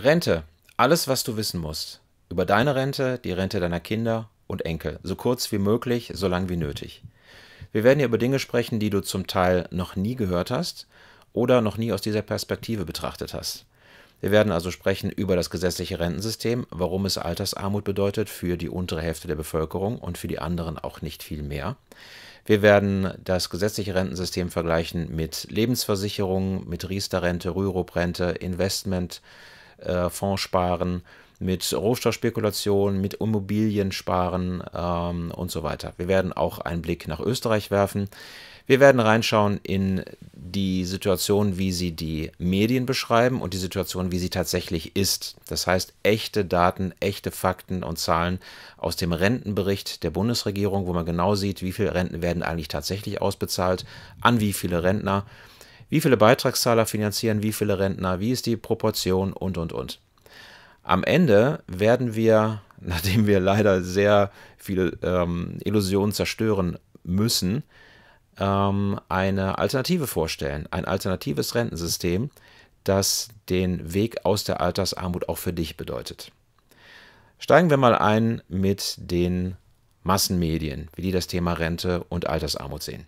Rente. Alles, was du wissen musst. Über deine Rente, die Rente deiner Kinder und Enkel. So kurz wie möglich, so lang wie nötig. Wir werden hier über Dinge sprechen, die du zum Teil noch nie gehört hast oder noch nie aus dieser Perspektive betrachtet hast. Wir werden also sprechen über das gesetzliche Rentensystem, warum es Altersarmut bedeutet für die untere Hälfte der Bevölkerung und für die anderen auch nicht viel mehr. Wir werden das gesetzliche Rentensystem vergleichen mit Lebensversicherungen, mit Riester-Rente, Rürup-Rente, Investment, äh, äh, Fondssparen, mit Rohstoffspekulationen, mit Immobiliensparen ähm, und so weiter. Wir werden auch einen Blick nach Österreich werfen. Wir werden reinschauen in die Situation, wie sie die Medien beschreiben und die Situation, wie sie tatsächlich ist. Das heißt, echte Daten, echte Fakten und Zahlen aus dem Rentenbericht der Bundesregierung, wo man genau sieht, wie viele Renten werden eigentlich tatsächlich ausbezahlt, an wie viele Rentner wie viele Beitragszahler finanzieren wie viele Rentner, wie ist die Proportion und, und, und. Am Ende werden wir, nachdem wir leider sehr viele ähm, Illusionen zerstören müssen, ähm, eine Alternative vorstellen, ein alternatives Rentensystem, das den Weg aus der Altersarmut auch für dich bedeutet. Steigen wir mal ein mit den Massenmedien, wie die das Thema Rente und Altersarmut sehen.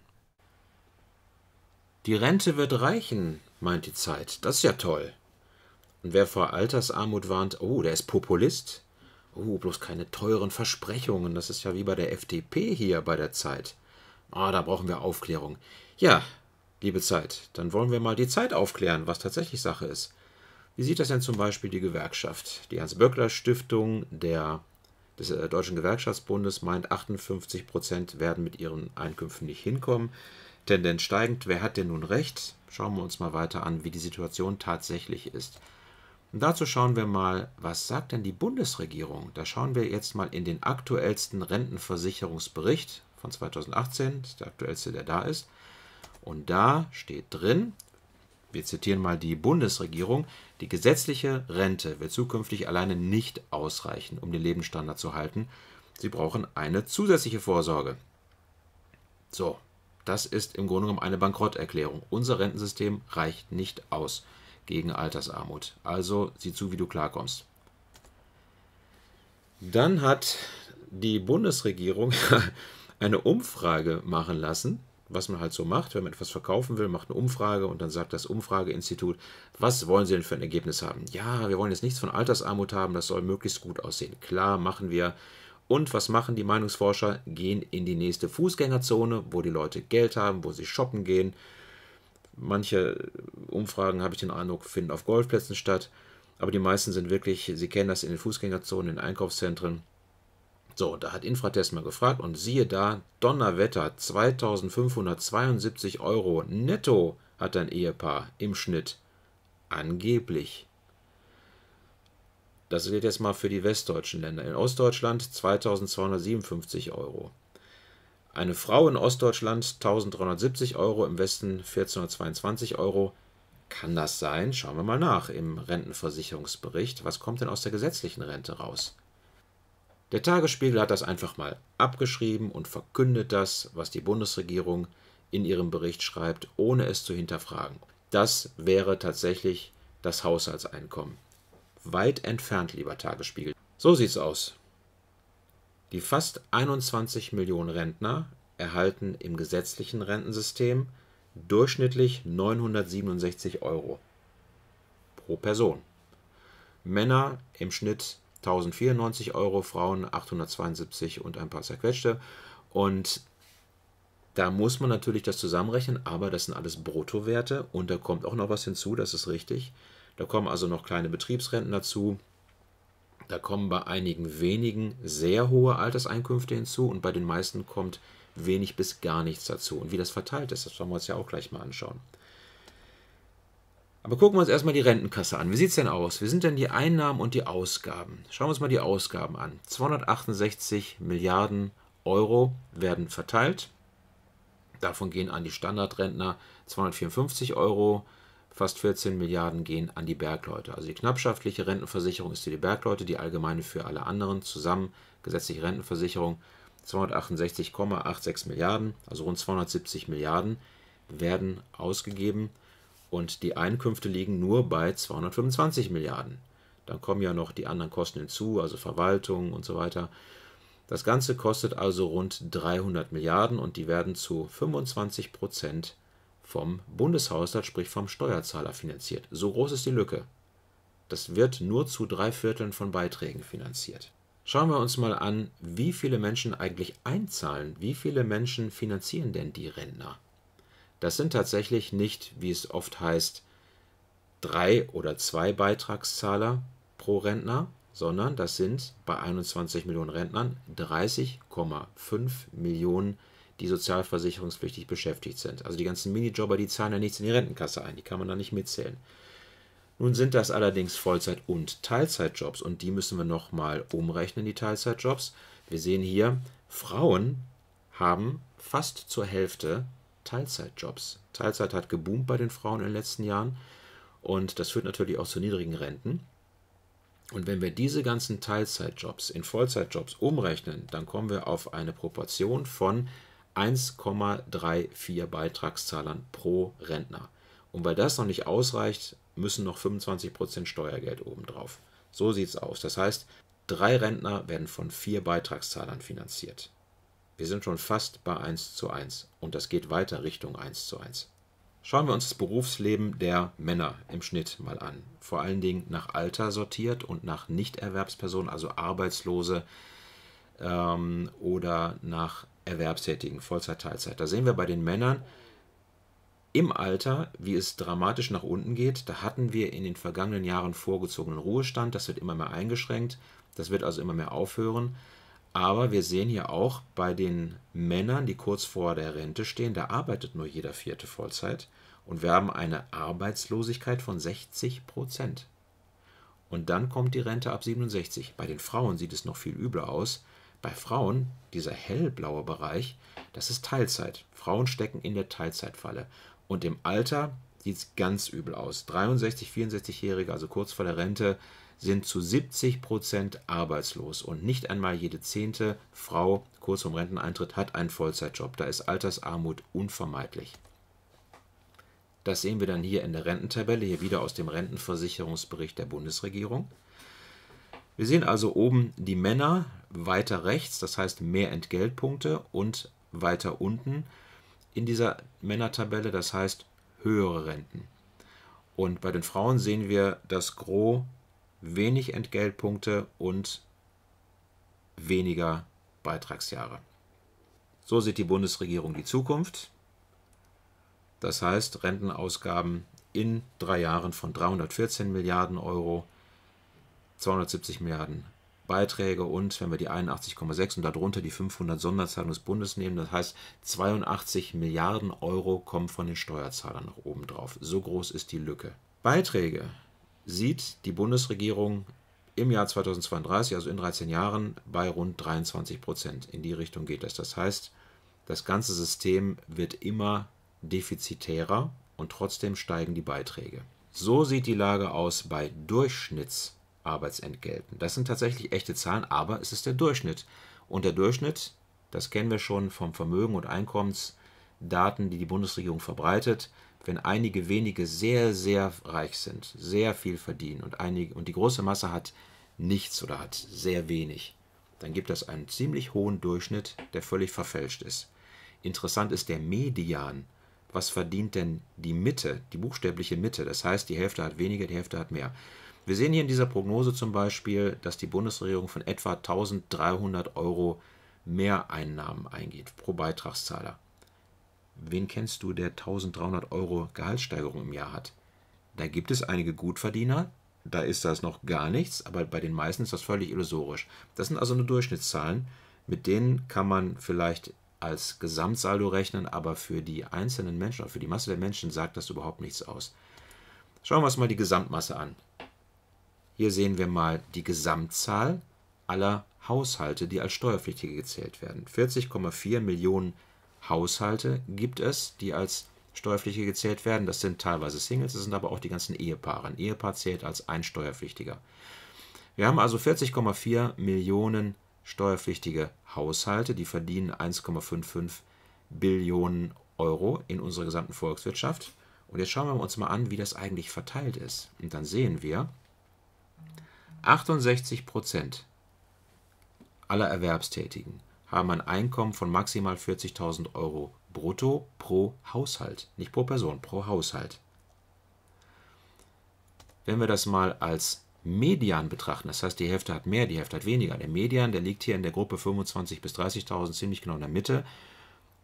Die Rente wird reichen, meint die Zeit. Das ist ja toll. Und wer vor Altersarmut warnt, oh, der ist Populist. Oh, bloß keine teuren Versprechungen. Das ist ja wie bei der FDP hier bei der Zeit. Ah, oh, da brauchen wir Aufklärung. Ja, liebe Zeit, dann wollen wir mal die Zeit aufklären, was tatsächlich Sache ist. Wie sieht das denn zum Beispiel die Gewerkschaft? Die Hans-Böckler-Stiftung des äh, Deutschen Gewerkschaftsbundes meint, 58 Prozent werden mit ihren Einkünften nicht hinkommen. Tendenz steigend. Wer hat denn nun recht? Schauen wir uns mal weiter an, wie die Situation tatsächlich ist. Und dazu schauen wir mal, was sagt denn die Bundesregierung? Da schauen wir jetzt mal in den aktuellsten Rentenversicherungsbericht von 2018, das ist der aktuellste, der da ist. Und da steht drin, wir zitieren mal die Bundesregierung, die gesetzliche Rente wird zukünftig alleine nicht ausreichen, um den Lebensstandard zu halten. Sie brauchen eine zusätzliche Vorsorge. So, das ist im Grunde genommen eine Bankrotterklärung. Unser Rentensystem reicht nicht aus gegen Altersarmut. Also sieh zu, wie du klarkommst. Dann hat die Bundesregierung eine Umfrage machen lassen, was man halt so macht, wenn man etwas verkaufen will, macht eine Umfrage und dann sagt das Umfrageinstitut, was wollen Sie denn für ein Ergebnis haben? Ja, wir wollen jetzt nichts von Altersarmut haben, das soll möglichst gut aussehen. Klar, machen wir. Und was machen die Meinungsforscher? Gehen in die nächste Fußgängerzone, wo die Leute Geld haben, wo sie shoppen gehen. Manche Umfragen, habe ich den Eindruck, finden auf Golfplätzen statt. Aber die meisten sind wirklich, Sie kennen das in den Fußgängerzonen, in Einkaufszentren. So, da hat Infratest mal gefragt und siehe da, Donnerwetter, 2572 Euro netto hat ein Ehepaar im Schnitt angeblich das gilt jetzt mal für die westdeutschen Länder. In Ostdeutschland 2257 Euro. Eine Frau in Ostdeutschland 1370 Euro, im Westen 1422 Euro. Kann das sein? Schauen wir mal nach im Rentenversicherungsbericht. Was kommt denn aus der gesetzlichen Rente raus? Der Tagesspiegel hat das einfach mal abgeschrieben und verkündet das, was die Bundesregierung in ihrem Bericht schreibt, ohne es zu hinterfragen. Das wäre tatsächlich das Haushaltseinkommen. Weit entfernt, lieber Tagesspiegel. So sieht's aus. Die fast 21 Millionen Rentner erhalten im gesetzlichen Rentensystem durchschnittlich 967 Euro pro Person. Männer im Schnitt 1094 Euro, Frauen 872 und ein paar zerquetschte. Und da muss man natürlich das zusammenrechnen, aber das sind alles Bruttowerte und da kommt auch noch was hinzu, das ist richtig. Da kommen also noch kleine Betriebsrenten dazu. Da kommen bei einigen wenigen sehr hohe Alterseinkünfte hinzu und bei den meisten kommt wenig bis gar nichts dazu. Und wie das verteilt ist, das wollen wir uns ja auch gleich mal anschauen. Aber gucken wir uns erstmal die Rentenkasse an. Wie sieht es denn aus? Wie sind denn die Einnahmen und die Ausgaben? Schauen wir uns mal die Ausgaben an. 268 Milliarden Euro werden verteilt. Davon gehen an die Standardrentner 254 Euro, fast 14 Milliarden gehen an die Bergleute. Also die knappschaftliche Rentenversicherung ist für die Bergleute, die allgemeine für alle anderen zusammen gesetzliche Rentenversicherung 268,86 Milliarden, also rund 270 Milliarden werden ausgegeben und die Einkünfte liegen nur bei 225 Milliarden. Dann kommen ja noch die anderen Kosten hinzu, also Verwaltung und so weiter. Das Ganze kostet also rund 300 Milliarden und die werden zu 25 Prozent vom Bundeshaushalt, sprich vom Steuerzahler finanziert. So groß ist die Lücke. Das wird nur zu drei Vierteln von Beiträgen finanziert. Schauen wir uns mal an, wie viele Menschen eigentlich einzahlen. Wie viele Menschen finanzieren denn die Rentner? Das sind tatsächlich nicht, wie es oft heißt, drei oder zwei Beitragszahler pro Rentner, sondern das sind bei 21 Millionen Rentnern 30,5 Millionen Rentner die sozialversicherungspflichtig beschäftigt sind. Also die ganzen Minijobber, die zahlen ja nichts in die Rentenkasse ein, die kann man da nicht mitzählen. Nun sind das allerdings Vollzeit- und Teilzeitjobs und die müssen wir nochmal umrechnen, die Teilzeitjobs. Wir sehen hier, Frauen haben fast zur Hälfte Teilzeitjobs. Teilzeit hat geboomt bei den Frauen in den letzten Jahren und das führt natürlich auch zu niedrigen Renten. Und wenn wir diese ganzen Teilzeitjobs in Vollzeitjobs umrechnen, dann kommen wir auf eine Proportion von 1,34 Beitragszahlern pro Rentner. Und weil das noch nicht ausreicht, müssen noch 25% Steuergeld obendrauf. So sieht es aus. Das heißt, drei Rentner werden von vier Beitragszahlern finanziert. Wir sind schon fast bei 1 zu 1 und das geht weiter Richtung 1 zu 1. Schauen wir uns das Berufsleben der Männer im Schnitt mal an. Vor allen Dingen nach Alter sortiert und nach Nichterwerbspersonen, also Arbeitslose, ähm, oder nach Erwerbstätigen, Vollzeit, Teilzeit. Da sehen wir bei den Männern im Alter, wie es dramatisch nach unten geht. Da hatten wir in den vergangenen Jahren vorgezogenen Ruhestand, das wird immer mehr eingeschränkt, das wird also immer mehr aufhören. Aber wir sehen hier auch bei den Männern, die kurz vor der Rente stehen, da arbeitet nur jeder vierte Vollzeit. Und wir haben eine Arbeitslosigkeit von 60 Prozent. Und dann kommt die Rente ab 67. Bei den Frauen sieht es noch viel übler aus. Bei Frauen, dieser hellblaue Bereich, das ist Teilzeit. Frauen stecken in der Teilzeitfalle. Und im Alter sieht es ganz übel aus. 63, 64-Jährige, also kurz vor der Rente, sind zu 70 Prozent arbeitslos und nicht einmal jede zehnte Frau kurz vorm Renteneintritt hat einen Vollzeitjob. Da ist Altersarmut unvermeidlich. Das sehen wir dann hier in der Rententabelle, hier wieder aus dem Rentenversicherungsbericht der Bundesregierung. Wir sehen also oben die Männer weiter rechts, das heißt mehr Entgeltpunkte und weiter unten in dieser Männertabelle, das heißt höhere Renten. Und bei den Frauen sehen wir das Gros wenig Entgeltpunkte und weniger Beitragsjahre. So sieht die Bundesregierung die Zukunft. Das heißt, Rentenausgaben in drei Jahren von 314 Milliarden Euro 270 Milliarden Beiträge und wenn wir die 81,6 und darunter die 500 Sonderzahlungen des Bundes nehmen, das heißt 82 Milliarden Euro kommen von den Steuerzahlern nach oben drauf. So groß ist die Lücke. Beiträge sieht die Bundesregierung im Jahr 2032, also in 13 Jahren, bei rund 23 Prozent. In die Richtung geht das. Das heißt, das ganze System wird immer defizitärer und trotzdem steigen die Beiträge. So sieht die Lage aus bei Durchschnitts Arbeitsentgelten. Das sind tatsächlich echte Zahlen, aber es ist der Durchschnitt. Und der Durchschnitt, das kennen wir schon vom Vermögen und Einkommensdaten, die die Bundesregierung verbreitet, wenn einige wenige sehr, sehr reich sind, sehr viel verdienen und, einige, und die große Masse hat nichts oder hat sehr wenig, dann gibt das einen ziemlich hohen Durchschnitt, der völlig verfälscht ist. Interessant ist der Median. Was verdient denn die Mitte, die buchstäbliche Mitte? Das heißt, die Hälfte hat weniger, die Hälfte hat mehr. Wir sehen hier in dieser Prognose zum Beispiel, dass die Bundesregierung von etwa 1300 Euro Mehreinnahmen eingeht pro Beitragszahler. Wen kennst du, der 1300 Euro Gehaltssteigerung im Jahr hat? Da gibt es einige Gutverdiener, da ist das noch gar nichts, aber bei den meisten ist das völlig illusorisch. Das sind also nur Durchschnittszahlen, mit denen kann man vielleicht als Gesamtsaldo rechnen, aber für die einzelnen Menschen für die Masse der Menschen sagt das überhaupt nichts aus. Schauen wir uns mal die Gesamtmasse an. Hier sehen wir mal die Gesamtzahl aller Haushalte, die als Steuerpflichtige gezählt werden. 40,4 Millionen Haushalte gibt es, die als Steuerpflichtige gezählt werden. Das sind teilweise Singles, das sind aber auch die ganzen Ehepaare. Ein Ehepaar zählt als ein Steuerpflichtiger. Wir haben also 40,4 Millionen steuerpflichtige Haushalte, die verdienen 1,55 Billionen Euro in unserer gesamten Volkswirtschaft. Und jetzt schauen wir uns mal an, wie das eigentlich verteilt ist. Und dann sehen wir, 68 Prozent aller Erwerbstätigen haben ein Einkommen von maximal 40.000 Euro brutto pro Haushalt, nicht pro Person, pro Haushalt. Wenn wir das mal als Median betrachten, das heißt, die Hälfte hat mehr, die Hälfte hat weniger. Der Median, der liegt hier in der Gruppe 25.000 bis 30.000 ziemlich genau in der Mitte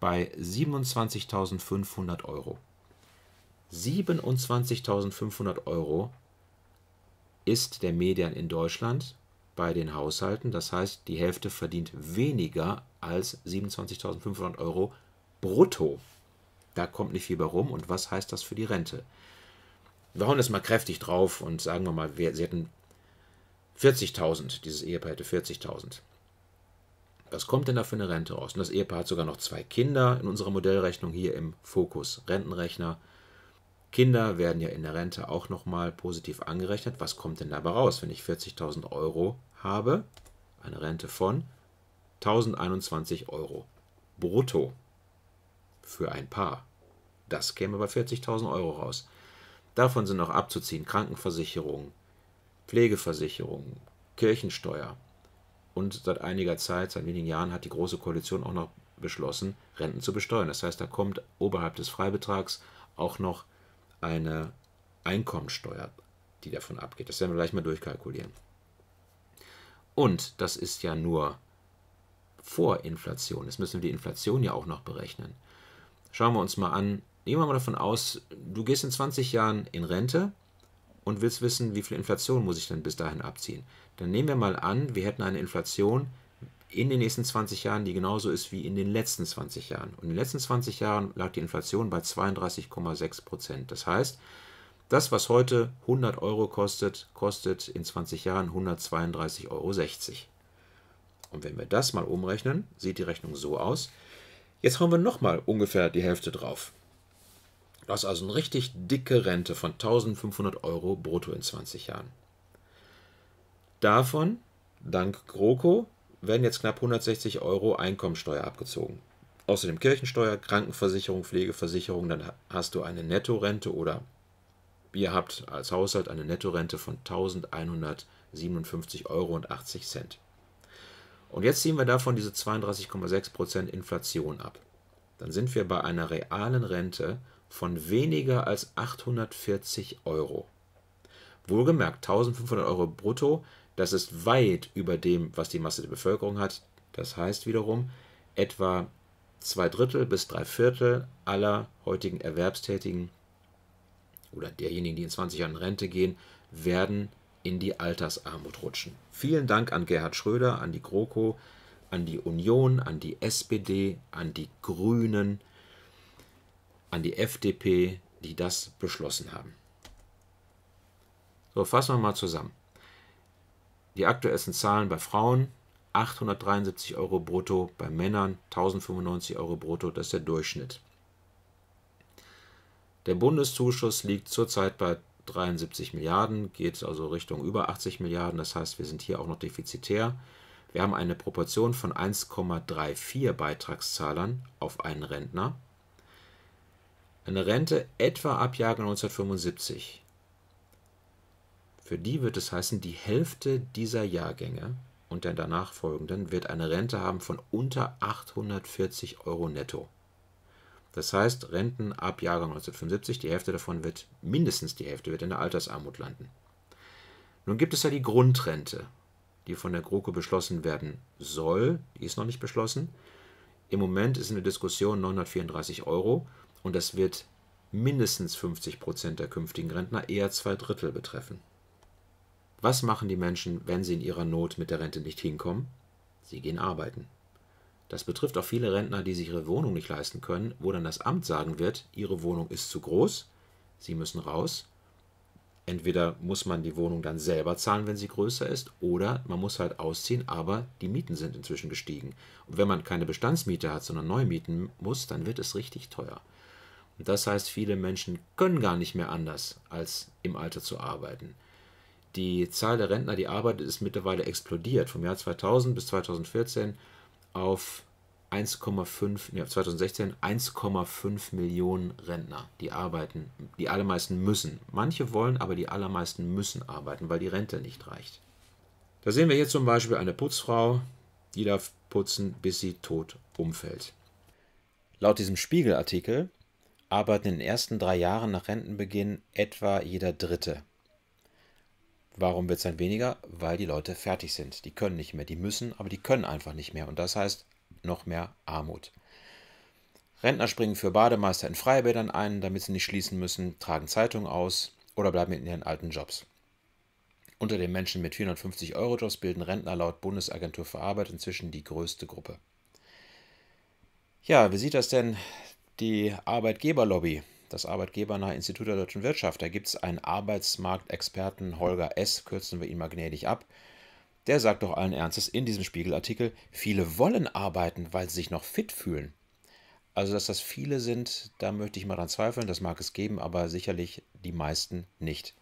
bei 27.500 Euro. 27.500 Euro ist der Median in Deutschland bei den Haushalten. Das heißt, die Hälfte verdient weniger als 27.500 Euro brutto. Da kommt nicht viel bei rum. Und was heißt das für die Rente? Wir hauen das mal kräftig drauf und sagen wir mal, wir, sie hätten 40.000, dieses Ehepaar hätte 40.000. Was kommt denn da für eine Rente raus? Und das Ehepaar hat sogar noch zwei Kinder in unserer Modellrechnung hier im Fokus Rentenrechner. Kinder werden ja in der Rente auch nochmal positiv angerechnet. Was kommt denn dabei raus, wenn ich 40.000 Euro habe? Eine Rente von 1021 Euro brutto für ein Paar. Das käme bei 40.000 Euro raus. Davon sind noch abzuziehen Krankenversicherung, Pflegeversicherung, Kirchensteuer. Und seit einiger Zeit, seit wenigen Jahren, hat die Große Koalition auch noch beschlossen, Renten zu besteuern. Das heißt, da kommt oberhalb des Freibetrags auch noch eine Einkommensteuer, die davon abgeht. Das werden wir gleich mal durchkalkulieren. Und das ist ja nur vor Inflation. Jetzt müssen wir die Inflation ja auch noch berechnen. Schauen wir uns mal an. Nehmen wir mal davon aus, du gehst in 20 Jahren in Rente und willst wissen, wie viel Inflation muss ich denn bis dahin abziehen. Dann nehmen wir mal an, wir hätten eine Inflation in den nächsten 20 Jahren, die genauso ist wie in den letzten 20 Jahren. Und in den letzten 20 Jahren lag die Inflation bei 32,6 Prozent. Das heißt, das, was heute 100 Euro kostet, kostet in 20 Jahren 132,60 Euro. Und wenn wir das mal umrechnen, sieht die Rechnung so aus. Jetzt hauen wir nochmal ungefähr die Hälfte drauf. Das ist also eine richtig dicke Rente von 1500 Euro brutto in 20 Jahren. Davon, dank GroKo, werden jetzt knapp 160 Euro Einkommensteuer abgezogen. Außerdem Kirchensteuer, Krankenversicherung, Pflegeversicherung, dann hast du eine Nettorente oder ihr habt als Haushalt eine Nettorente von 1157,80 Euro. Und jetzt ziehen wir davon diese 32,6% Inflation ab. Dann sind wir bei einer realen Rente von weniger als 840 Euro. Wohlgemerkt, 1500 Euro brutto das ist weit über dem, was die Masse der Bevölkerung hat. Das heißt wiederum, etwa zwei Drittel bis drei Viertel aller heutigen Erwerbstätigen oder derjenigen, die in 20 Jahren in Rente gehen, werden in die Altersarmut rutschen. Vielen Dank an Gerhard Schröder, an die GroKo, an die Union, an die SPD, an die Grünen, an die FDP, die das beschlossen haben. So, fassen wir mal zusammen. Die aktuellsten Zahlen bei Frauen 873 Euro brutto, bei Männern 1095 Euro brutto, das ist der Durchschnitt. Der Bundeszuschuss liegt zurzeit bei 73 Milliarden, geht also Richtung über 80 Milliarden, das heißt, wir sind hier auch noch defizitär. Wir haben eine Proportion von 1,34 Beitragszahlern auf einen Rentner. Eine Rente etwa ab Jahr 1975 für die wird es heißen, die Hälfte dieser Jahrgänge und der danach folgenden wird eine Rente haben von unter 840 Euro netto. Das heißt, Renten ab Jahrgang 1975, die Hälfte davon wird, mindestens die Hälfte wird in der Altersarmut landen. Nun gibt es ja die Grundrente, die von der GroKo beschlossen werden soll. Die ist noch nicht beschlossen. Im Moment ist in der Diskussion 934 Euro und das wird mindestens 50 Prozent der künftigen Rentner, eher zwei Drittel betreffen. Was machen die Menschen, wenn sie in ihrer Not mit der Rente nicht hinkommen? Sie gehen arbeiten. Das betrifft auch viele Rentner, die sich ihre Wohnung nicht leisten können, wo dann das Amt sagen wird, ihre Wohnung ist zu groß, sie müssen raus. Entweder muss man die Wohnung dann selber zahlen, wenn sie größer ist, oder man muss halt ausziehen, aber die Mieten sind inzwischen gestiegen. Und wenn man keine Bestandsmiete hat, sondern neu mieten muss, dann wird es richtig teuer. Und das heißt, viele Menschen können gar nicht mehr anders, als im Alter zu arbeiten die Zahl der Rentner, die arbeitet, ist mittlerweile explodiert. Vom Jahr 2000 bis 2014 auf 1,5, nee, 2016 1,5 Millionen Rentner, die arbeiten. Die allermeisten müssen. Manche wollen, aber die allermeisten müssen arbeiten, weil die Rente nicht reicht. Da sehen wir hier zum Beispiel eine Putzfrau, die darf putzen, bis sie tot umfällt. Laut diesem Spiegelartikel arbeiten in den ersten drei Jahren nach Rentenbeginn etwa jeder Dritte Warum wird es dann weniger? Weil die Leute fertig sind. Die können nicht mehr, die müssen, aber die können einfach nicht mehr. Und das heißt noch mehr Armut. Rentner springen für Bademeister in Freibädern ein, damit sie nicht schließen müssen, tragen Zeitungen aus oder bleiben in ihren alten Jobs. Unter den Menschen mit 450 Euro Jobs bilden Rentner laut Bundesagentur für Arbeit inzwischen die größte Gruppe. Ja, wie sieht das denn die Arbeitgeberlobby? das Arbeitgebernahe Institut der deutschen Wirtschaft. Da gibt es einen Arbeitsmarktexperten, Holger S., kürzen wir ihn mal gnädig ab. Der sagt doch allen Ernstes in diesem Spiegelartikel, viele wollen arbeiten, weil sie sich noch fit fühlen. Also, dass das viele sind, da möchte ich mal dran zweifeln, das mag es geben, aber sicherlich die meisten nicht.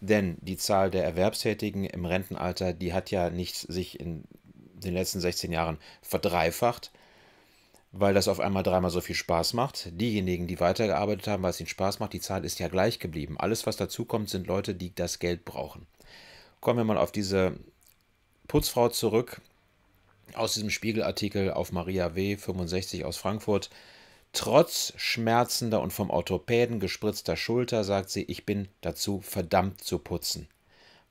Denn die Zahl der Erwerbstätigen im Rentenalter, die hat ja nicht sich in den letzten 16 Jahren verdreifacht, weil das auf einmal dreimal so viel Spaß macht. Diejenigen, die weitergearbeitet haben, weil es ihnen Spaß macht, die Zahl ist ja gleich geblieben. Alles, was dazukommt, sind Leute, die das Geld brauchen. Kommen wir mal auf diese Putzfrau zurück aus diesem Spiegelartikel auf Maria W. 65 aus Frankfurt. Trotz schmerzender und vom Orthopäden gespritzter Schulter sagt sie, ich bin dazu verdammt zu putzen.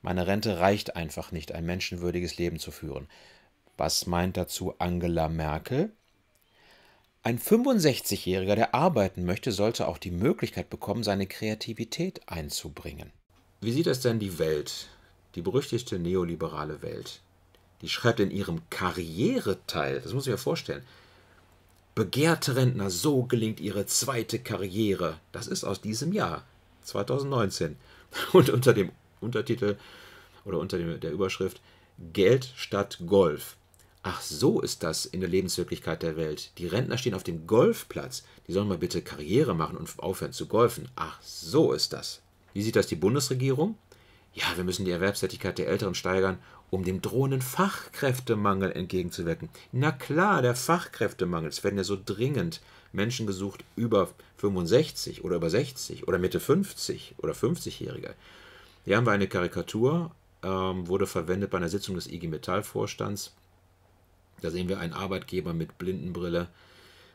Meine Rente reicht einfach nicht, ein menschenwürdiges Leben zu führen. Was meint dazu Angela Merkel? Ein 65-Jähriger, der arbeiten möchte, sollte auch die Möglichkeit bekommen, seine Kreativität einzubringen. Wie sieht es denn die Welt, die berüchtigte neoliberale Welt? Die schreibt in ihrem Karriereteil, das muss ich mir vorstellen, begehrte Rentner, so gelingt ihre zweite Karriere. Das ist aus diesem Jahr, 2019. Und unter dem Untertitel oder unter der Überschrift Geld statt Golf. Ach, so ist das in der Lebenswirklichkeit der Welt. Die Rentner stehen auf dem Golfplatz. Die sollen mal bitte Karriere machen und aufhören zu golfen. Ach, so ist das. Wie sieht das die Bundesregierung? Ja, wir müssen die Erwerbstätigkeit der Älteren steigern, um dem drohenden Fachkräftemangel entgegenzuwirken. Na klar, der Fachkräftemangel. Es werden ja so dringend Menschen gesucht über 65 oder über 60 oder Mitte 50 oder 50-Jährige. Hier haben wir eine Karikatur, ähm, wurde verwendet bei einer Sitzung des IG Metall-Vorstands da sehen wir einen Arbeitgeber mit Blindenbrille,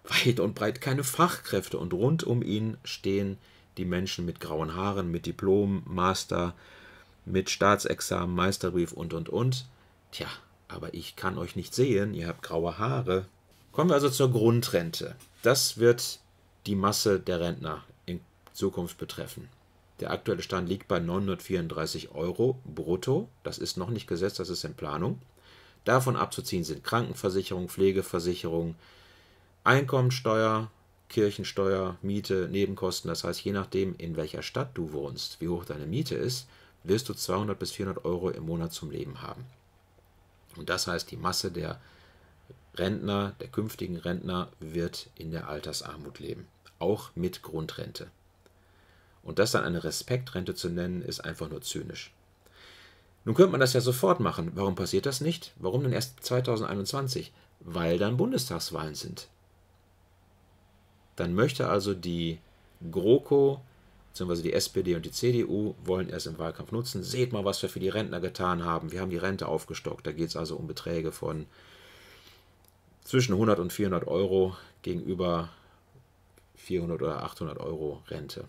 weit und breit keine Fachkräfte und rund um ihn stehen die Menschen mit grauen Haaren, mit Diplom, Master, mit Staatsexamen, Meisterbrief und und und. Tja, aber ich kann euch nicht sehen, ihr habt graue Haare. Kommen wir also zur Grundrente. Das wird die Masse der Rentner in Zukunft betreffen. Der aktuelle Stand liegt bei 934 Euro brutto. Das ist noch nicht gesetzt, das ist in Planung. Davon abzuziehen sind Krankenversicherung, Pflegeversicherung, Einkommensteuer, Kirchensteuer, Miete, Nebenkosten. Das heißt, je nachdem, in welcher Stadt du wohnst, wie hoch deine Miete ist, wirst du 200 bis 400 Euro im Monat zum Leben haben. Und das heißt, die Masse der Rentner, der künftigen Rentner, wird in der Altersarmut leben, auch mit Grundrente. Und das dann eine Respektrente zu nennen, ist einfach nur zynisch. Nun könnte man das ja sofort machen. Warum passiert das nicht? Warum denn erst 2021? Weil dann Bundestagswahlen sind. Dann möchte also die GroKo bzw. die SPD und die CDU wollen erst im Wahlkampf nutzen. Seht mal, was wir für die Rentner getan haben. Wir haben die Rente aufgestockt. Da geht es also um Beträge von zwischen 100 und 400 Euro gegenüber 400 oder 800 Euro Rente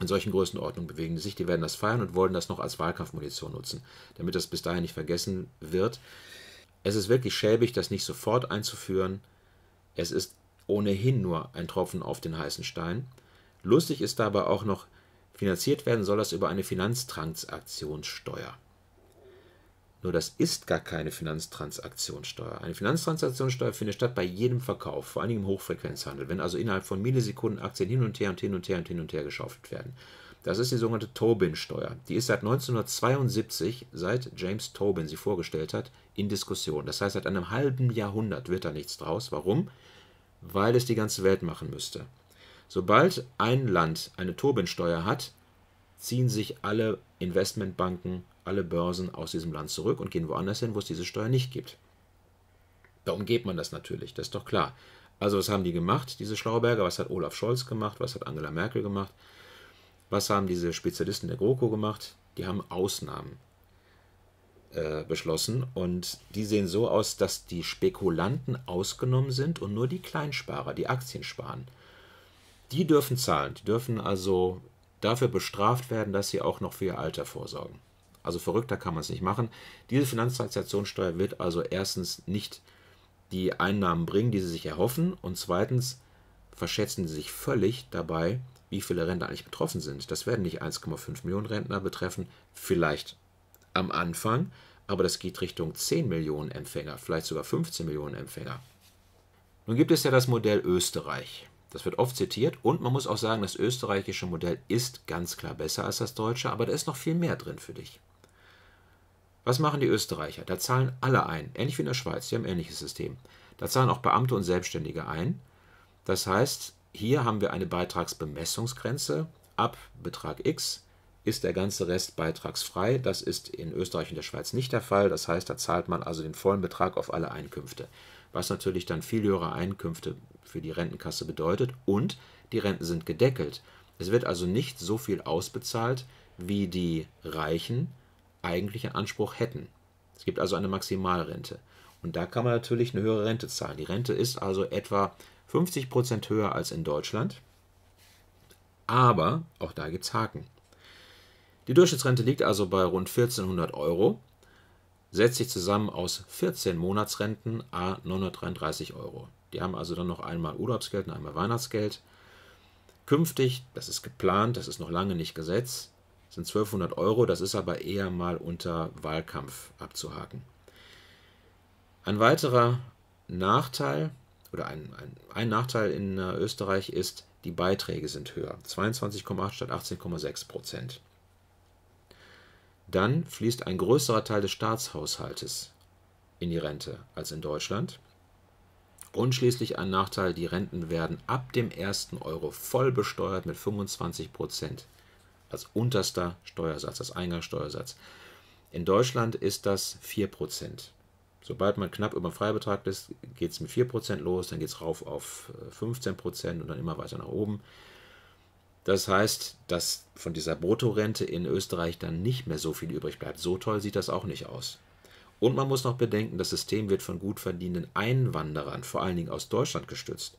in solchen Größenordnungen bewegen sich. Die werden das feiern und wollen das noch als Wahlkampfmunition nutzen, damit das bis dahin nicht vergessen wird. Es ist wirklich schäbig, das nicht sofort einzuführen. Es ist ohnehin nur ein Tropfen auf den heißen Stein. Lustig ist dabei auch noch, finanziert werden soll das über eine Finanztransaktionssteuer. Nur das ist gar keine Finanztransaktionssteuer. Eine Finanztransaktionssteuer findet statt bei jedem Verkauf, vor allem im Hochfrequenzhandel, wenn also innerhalb von Millisekunden Aktien hin und her und hin und her und hin und her geschaufelt werden. Das ist die sogenannte Tobin-Steuer. Die ist seit 1972, seit James Tobin sie vorgestellt hat, in Diskussion. Das heißt, seit einem halben Jahrhundert wird da nichts draus. Warum? Weil es die ganze Welt machen müsste. Sobald ein Land eine Tobin-Steuer hat, ziehen sich alle Investmentbanken alle Börsen aus diesem Land zurück und gehen woanders hin, wo es diese Steuer nicht gibt. Da umgeht man das natürlich, das ist doch klar. Also was haben die gemacht, diese Schlauberger? Was hat Olaf Scholz gemacht? Was hat Angela Merkel gemacht? Was haben diese Spezialisten der GroKo gemacht? Die haben Ausnahmen äh, beschlossen und die sehen so aus, dass die Spekulanten ausgenommen sind und nur die Kleinsparer, die Aktien sparen. Die dürfen zahlen, die dürfen also dafür bestraft werden, dass sie auch noch für ihr Alter vorsorgen. Also verrückter kann man es nicht machen. Diese Finanztransaktionssteuer wird also erstens nicht die Einnahmen bringen, die sie sich erhoffen, und zweitens verschätzen sie sich völlig dabei, wie viele Rentner eigentlich betroffen sind. Das werden nicht 1,5 Millionen Rentner betreffen, vielleicht am Anfang, aber das geht Richtung 10 Millionen Empfänger, vielleicht sogar 15 Millionen Empfänger. Nun gibt es ja das Modell Österreich. Das wird oft zitiert und man muss auch sagen, das österreichische Modell ist ganz klar besser als das deutsche, aber da ist noch viel mehr drin für dich. Was machen die Österreicher? Da zahlen alle ein, ähnlich wie in der Schweiz, die haben ein ähnliches System. Da zahlen auch Beamte und Selbstständige ein. Das heißt, hier haben wir eine Beitragsbemessungsgrenze. Ab Betrag X ist der ganze Rest beitragsfrei. Das ist in Österreich und der Schweiz nicht der Fall. Das heißt, da zahlt man also den vollen Betrag auf alle Einkünfte, was natürlich dann viel höhere Einkünfte für die Rentenkasse bedeutet. Und die Renten sind gedeckelt. Es wird also nicht so viel ausbezahlt wie die Reichen eigentlich in Anspruch hätten. Es gibt also eine Maximalrente. Und da kann man natürlich eine höhere Rente zahlen. Die Rente ist also etwa 50 Prozent höher als in Deutschland. Aber auch da gibt es Haken. Die Durchschnittsrente liegt also bei rund 1400 Euro, setzt sich zusammen aus 14 Monatsrenten a 933 Euro. Die haben also dann noch einmal Urlaubsgeld und einmal Weihnachtsgeld. Künftig, das ist geplant, das ist noch lange nicht gesetzt, sind 1200 Euro, das ist aber eher mal unter Wahlkampf abzuhaken. Ein weiterer Nachteil oder ein, ein, ein Nachteil in äh, Österreich ist, die Beiträge sind höher, 22,8 statt 18,6 Prozent. Dann fließt ein größerer Teil des Staatshaushaltes in die Rente als in Deutschland. Und schließlich ein Nachteil, die Renten werden ab dem ersten Euro voll besteuert mit 25 Prozent als unterster Steuersatz, als Eingangssteuersatz. In Deutschland ist das 4%. Sobald man knapp über den Freibetrag ist, geht es mit 4% los, dann geht es rauf auf 15% äh, und dann immer weiter nach oben. Das heißt, dass von dieser Bruttorente in Österreich dann nicht mehr so viel übrig bleibt. So toll sieht das auch nicht aus. Und man muss noch bedenken, das System wird von gut verdienenden Einwanderern, vor allen Dingen aus Deutschland, gestützt.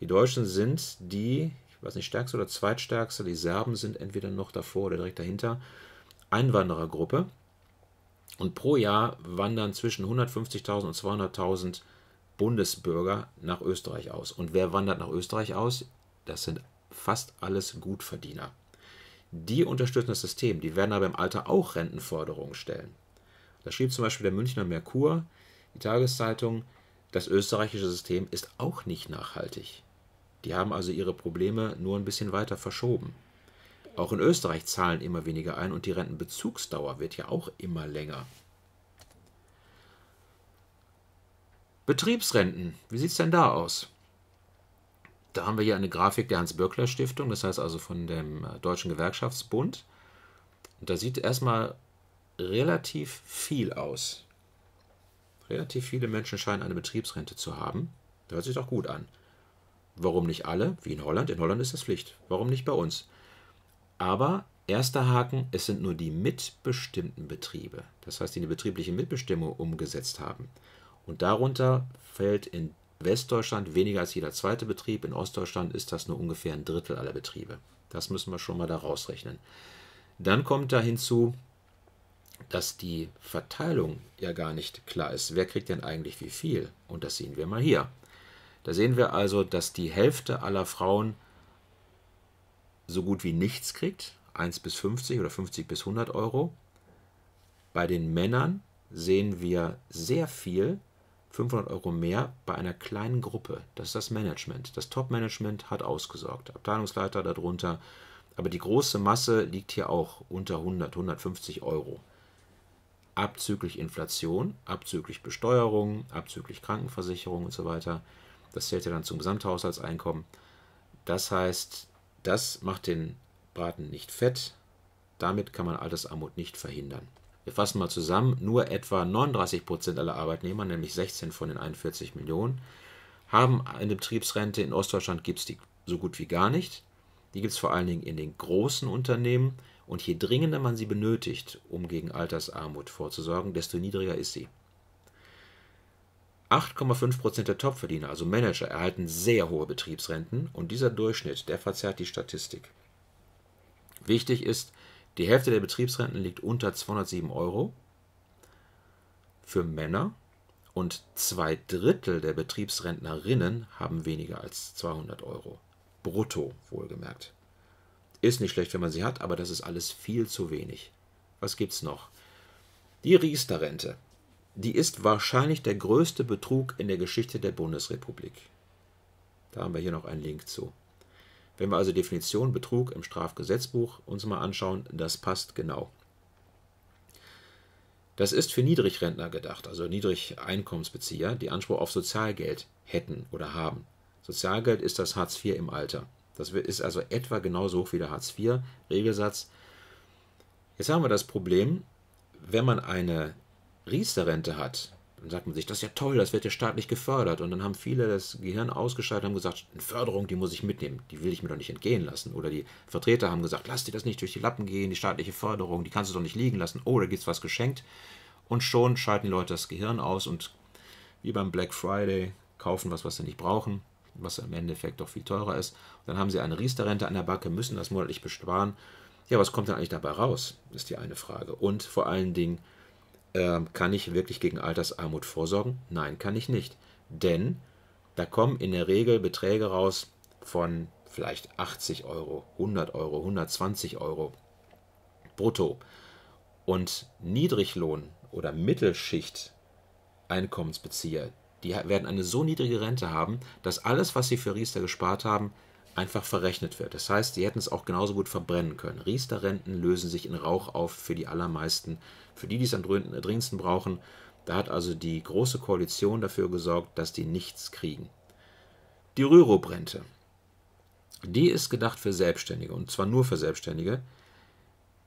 Die Deutschen sind die ich weiß nicht, stärkste oder zweitstärkste, die Serben sind entweder noch davor oder direkt dahinter, Einwanderergruppe. Und pro Jahr wandern zwischen 150.000 und 200.000 Bundesbürger nach Österreich aus. Und wer wandert nach Österreich aus? Das sind fast alles Gutverdiener. Die unterstützen das System, die werden aber im Alter auch Rentenforderungen stellen. Da schrieb zum Beispiel der Münchner Merkur, die Tageszeitung, das österreichische System ist auch nicht nachhaltig. Die haben also ihre Probleme nur ein bisschen weiter verschoben. Auch in Österreich zahlen immer weniger ein und die Rentenbezugsdauer wird ja auch immer länger. Betriebsrenten, wie sieht es denn da aus? Da haben wir hier eine Grafik der Hans-Böckler-Stiftung, das heißt also von dem äh, Deutschen Gewerkschaftsbund. Und da sieht erstmal relativ viel aus. Relativ viele Menschen scheinen eine Betriebsrente zu haben. Das hört sich doch gut an. Warum nicht alle? Wie in Holland. In Holland ist das Pflicht. Warum nicht bei uns? Aber erster Haken, es sind nur die mitbestimmten Betriebe. Das heißt, die eine betriebliche Mitbestimmung umgesetzt haben. Und darunter fällt in Westdeutschland weniger als jeder zweite Betrieb. In Ostdeutschland ist das nur ungefähr ein Drittel aller Betriebe. Das müssen wir schon mal da rausrechnen. Dann kommt da hinzu, dass die Verteilung ja gar nicht klar ist. Wer kriegt denn eigentlich wie viel? Und das sehen wir mal hier. Da sehen wir also, dass die Hälfte aller Frauen so gut wie nichts kriegt, 1 bis 50 oder 50 bis 100 Euro. Bei den Männern sehen wir sehr viel, 500 Euro mehr bei einer kleinen Gruppe. Das ist das Management. Das Top-Management hat ausgesorgt. Abteilungsleiter darunter. Aber die große Masse liegt hier auch unter 100, 150 Euro. Abzüglich Inflation, abzüglich Besteuerung, abzüglich Krankenversicherung und so weiter das zählt ja dann zum Gesamthaushaltseinkommen. Das heißt, das macht den Braten nicht fett. Damit kann man Altersarmut nicht verhindern. Wir fassen mal zusammen, nur etwa 39% Prozent aller Arbeitnehmer, nämlich 16 von den 41 Millionen, haben eine Betriebsrente. In Ostdeutschland gibt es die so gut wie gar nicht. Die gibt es vor allen Dingen in den großen Unternehmen. Und je dringender man sie benötigt, um gegen Altersarmut vorzusorgen, desto niedriger ist sie. 8,5% der Topverdiener, also Manager, erhalten sehr hohe Betriebsrenten und dieser Durchschnitt, der verzerrt die Statistik. Wichtig ist, die Hälfte der Betriebsrenten liegt unter 207 Euro für Männer und zwei Drittel der Betriebsrentnerinnen haben weniger als 200 Euro. Brutto, wohlgemerkt. Ist nicht schlecht, wenn man sie hat, aber das ist alles viel zu wenig. Was gibt's noch? Die Riester-Rente die ist wahrscheinlich der größte Betrug in der Geschichte der Bundesrepublik. Da haben wir hier noch einen Link zu. Wenn wir also Definition Betrug im Strafgesetzbuch uns mal anschauen, das passt genau. Das ist für Niedrigrentner gedacht, also Niedrigeinkommensbezieher, die Anspruch auf Sozialgeld hätten oder haben. Sozialgeld ist das Hartz IV im Alter. Das ist also etwa genauso hoch wie der Hartz IV-Regelsatz. Jetzt haben wir das Problem, wenn man eine Riester-Rente hat, dann sagt man sich, das ist ja toll, das wird ja staatlich gefördert. Und dann haben viele das Gehirn ausgeschaltet und gesagt, eine Förderung, die muss ich mitnehmen, die will ich mir doch nicht entgehen lassen. Oder die Vertreter haben gesagt, lass dir das nicht durch die Lappen gehen, die staatliche Förderung, die kannst du doch nicht liegen lassen. Oh, da gibt es was geschenkt. Und schon schalten die Leute das Gehirn aus und wie beim Black Friday kaufen was, was sie nicht brauchen, was im Endeffekt doch viel teurer ist. Und dann haben sie eine Riester-Rente an der Backe, müssen das monatlich besparen. Ja, was kommt dann eigentlich dabei raus, ist die eine Frage. Und vor allen Dingen, ähm, kann ich wirklich gegen Altersarmut vorsorgen? Nein, kann ich nicht. Denn da kommen in der Regel Beträge raus von vielleicht 80 Euro, 100 Euro, 120 Euro brutto. Und Niedriglohn- oder Mittelschicht-Einkommensbezieher, die werden eine so niedrige Rente haben, dass alles, was sie für Riester gespart haben, einfach verrechnet wird. Das heißt, sie hätten es auch genauso gut verbrennen können. Riester-Renten lösen sich in Rauch auf für die allermeisten, für die, die es am äh, dringendsten brauchen. Da hat also die Große Koalition dafür gesorgt, dass die nichts kriegen. Die Rürup-Rente, die ist gedacht für Selbstständige und zwar nur für Selbstständige,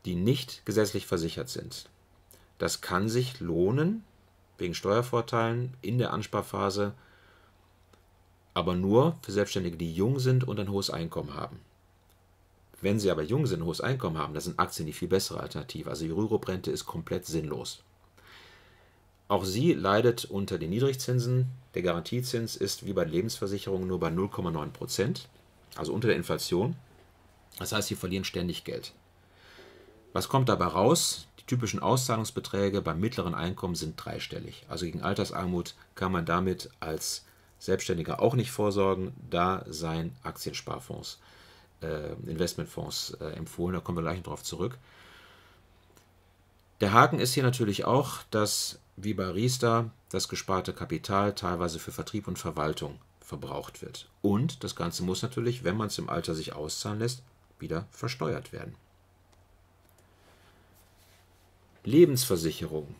die nicht gesetzlich versichert sind. Das kann sich lohnen, wegen Steuervorteilen in der Ansparphase aber nur für Selbstständige, die jung sind und ein hohes Einkommen haben. Wenn sie aber jung sind, und ein hohes Einkommen haben, dann sind Aktien die viel bessere Alternative. Also die Rürup-Rente ist komplett sinnlos. Auch sie leidet unter den Niedrigzinsen. Der Garantiezins ist wie bei Lebensversicherungen nur bei 0,9 Prozent, also unter der Inflation. Das heißt, sie verlieren ständig Geld. Was kommt dabei raus? Die typischen Auszahlungsbeträge beim mittleren Einkommen sind dreistellig. Also gegen Altersarmut kann man damit als Selbstständige auch nicht vorsorgen, da seien Aktiensparfonds, äh, Investmentfonds äh, empfohlen. Da kommen wir gleich drauf zurück. Der Haken ist hier natürlich auch, dass wie bei Riester das gesparte Kapital teilweise für Vertrieb und Verwaltung verbraucht wird. Und das Ganze muss natürlich, wenn man es im Alter sich auszahlen lässt, wieder versteuert werden. Lebensversicherung.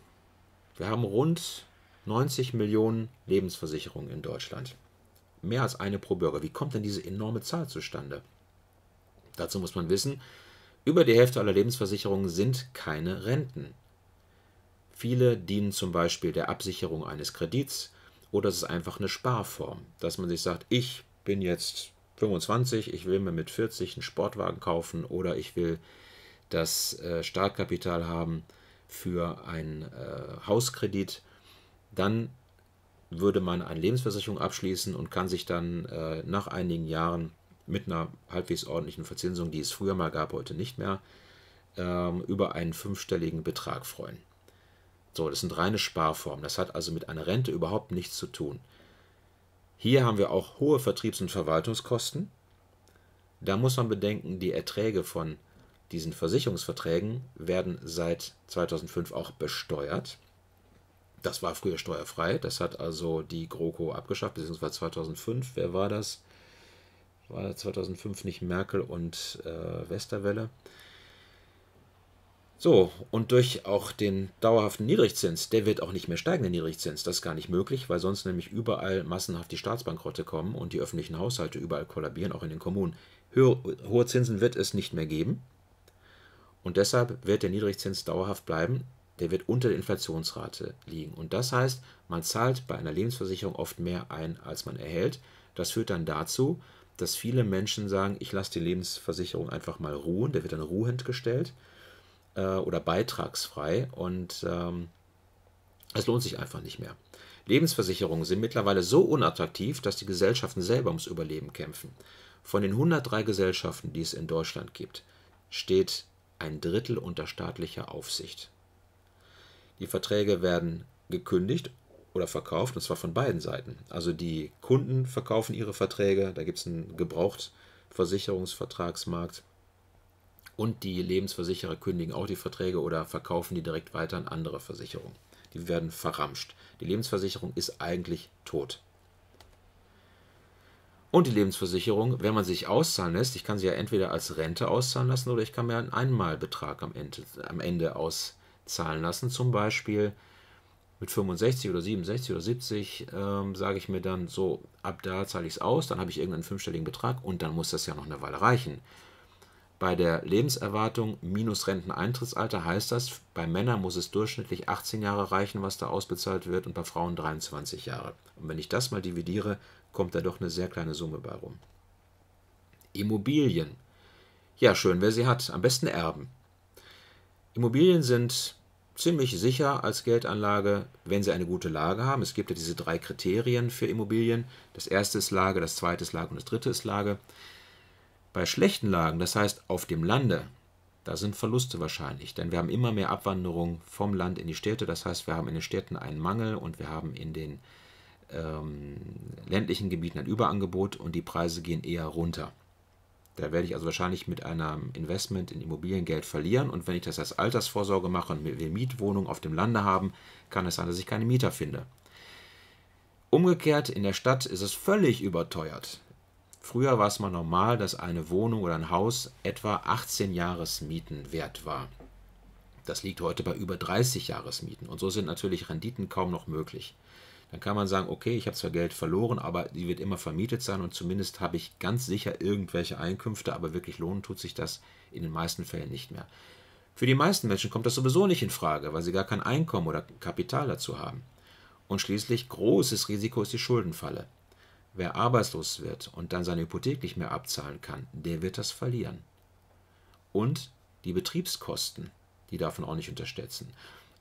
Wir haben rund 90 Millionen Lebensversicherungen in Deutschland. Mehr als eine pro Bürger. Wie kommt denn diese enorme Zahl zustande? Dazu muss man wissen, über die Hälfte aller Lebensversicherungen sind keine Renten. Viele dienen zum Beispiel der Absicherung eines Kredits oder es ist einfach eine Sparform, dass man sich sagt, ich bin jetzt 25, ich will mir mit 40 einen Sportwagen kaufen oder ich will das äh, Startkapital haben für einen äh, Hauskredit dann würde man eine Lebensversicherung abschließen und kann sich dann äh, nach einigen Jahren mit einer halbwegs ordentlichen Verzinsung, die es früher mal gab, heute nicht mehr, ähm, über einen fünfstelligen Betrag freuen. So, das sind reine Sparformen. Das hat also mit einer Rente überhaupt nichts zu tun. Hier haben wir auch hohe Vertriebs- und Verwaltungskosten. Da muss man bedenken, die Erträge von diesen Versicherungsverträgen werden seit 2005 auch besteuert. Das war früher steuerfrei. Das hat also die GroKo abgeschafft, beziehungsweise 2005. Wer war das? War 2005 nicht Merkel und äh, Westerwelle? So, und durch auch den dauerhaften Niedrigzins, der wird auch nicht mehr steigen, der Niedrigzins. Das ist gar nicht möglich, weil sonst nämlich überall massenhaft die Staatsbankrotte kommen und die öffentlichen Haushalte überall kollabieren, auch in den Kommunen. Höhe, hohe Zinsen wird es nicht mehr geben. Und deshalb wird der Niedrigzins dauerhaft bleiben der wird unter der Inflationsrate liegen. Und das heißt, man zahlt bei einer Lebensversicherung oft mehr ein, als man erhält. Das führt dann dazu, dass viele Menschen sagen, ich lasse die Lebensversicherung einfach mal ruhen, der wird dann ruhend gestellt äh, oder beitragsfrei und ähm, es lohnt sich einfach nicht mehr. Lebensversicherungen sind mittlerweile so unattraktiv, dass die Gesellschaften selber ums Überleben kämpfen. Von den 103 Gesellschaften, die es in Deutschland gibt, steht ein Drittel unter staatlicher Aufsicht. Die Verträge werden gekündigt oder verkauft, und zwar von beiden Seiten. Also die Kunden verkaufen ihre Verträge, da gibt es einen Gebrauchtversicherungsvertragsmarkt. Und die Lebensversicherer kündigen auch die Verträge oder verkaufen die direkt weiter an andere Versicherungen. Die werden verramscht. Die Lebensversicherung ist eigentlich tot. Und die Lebensversicherung, wenn man sich auszahlen lässt, ich kann sie ja entweder als Rente auszahlen lassen oder ich kann mir einen Einmalbetrag am Ende, am Ende auszahlen zahlen lassen. Zum Beispiel mit 65 oder 67 oder 70 ähm, sage ich mir dann, so ab da zahle ich es aus, dann habe ich irgendeinen fünfstelligen Betrag und dann muss das ja noch eine Weile reichen. Bei der Lebenserwartung minus Renteneintrittsalter heißt das, bei Männern muss es durchschnittlich 18 Jahre reichen, was da ausbezahlt wird und bei Frauen 23 Jahre. Und wenn ich das mal dividiere, kommt da doch eine sehr kleine Summe bei rum. Immobilien. Ja, schön, wer sie hat. Am besten erben. Immobilien sind ziemlich sicher als Geldanlage, wenn sie eine gute Lage haben. Es gibt ja diese drei Kriterien für Immobilien. Das erste ist Lage, das zweite ist Lage und das dritte ist Lage. Bei schlechten Lagen, das heißt auf dem Lande, da sind Verluste wahrscheinlich, denn wir haben immer mehr Abwanderung vom Land in die Städte. Das heißt, wir haben in den Städten einen Mangel und wir haben in den ähm, ländlichen Gebieten ein Überangebot und die Preise gehen eher runter. Da werde ich also wahrscheinlich mit einem Investment in Immobilien Geld verlieren. Und wenn ich das als Altersvorsorge mache und wir Mietwohnungen auf dem Lande haben, kann es sein, dass ich keine Mieter finde. Umgekehrt, in der Stadt ist es völlig überteuert. Früher war es mal normal, dass eine Wohnung oder ein Haus etwa 18 Jahresmieten wert war. Das liegt heute bei über 30 Jahresmieten und so sind natürlich Renditen kaum noch möglich dann kann man sagen, okay, ich habe zwar Geld verloren, aber die wird immer vermietet sein und zumindest habe ich ganz sicher irgendwelche Einkünfte, aber wirklich lohnen tut sich das in den meisten Fällen nicht mehr. Für die meisten Menschen kommt das sowieso nicht in Frage, weil sie gar kein Einkommen oder Kapital dazu haben. Und schließlich großes Risiko ist die Schuldenfalle. Wer arbeitslos wird und dann seine Hypothek nicht mehr abzahlen kann, der wird das verlieren. Und die Betriebskosten, die davon auch nicht unterstützen.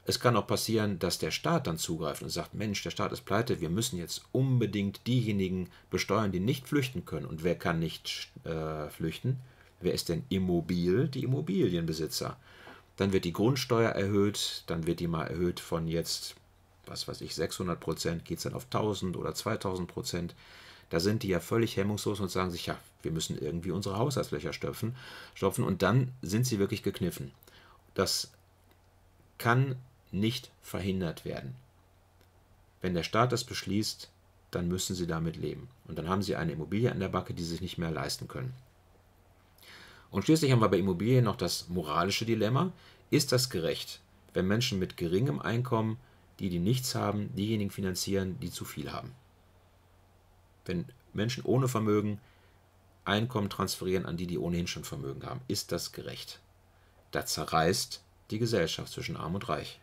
Es kann auch passieren, dass der Staat dann zugreift und sagt, Mensch, der Staat ist pleite, wir müssen jetzt unbedingt diejenigen besteuern, die nicht flüchten können. Und wer kann nicht äh, flüchten? Wer ist denn immobil? Die Immobilienbesitzer. Dann wird die Grundsteuer erhöht, dann wird die mal erhöht von jetzt, was weiß ich, 600 Prozent, geht es dann auf 1000 oder 2000 Prozent. Da sind die ja völlig hemmungslos und sagen sich, ja, wir müssen irgendwie unsere Haushaltslöcher stopfen, stopfen und dann sind sie wirklich gekniffen. Das kann nicht verhindert werden. Wenn der Staat das beschließt, dann müssen sie damit leben. Und dann haben sie eine Immobilie an der Backe, die sie sich nicht mehr leisten können. Und schließlich haben wir bei Immobilien noch das moralische Dilemma. Ist das gerecht, wenn Menschen mit geringem Einkommen, die, die nichts haben, diejenigen finanzieren, die zu viel haben? Wenn Menschen ohne Vermögen Einkommen transferieren an die, die ohnehin schon Vermögen haben, ist das gerecht? Da zerreißt die Gesellschaft zwischen Arm und Reich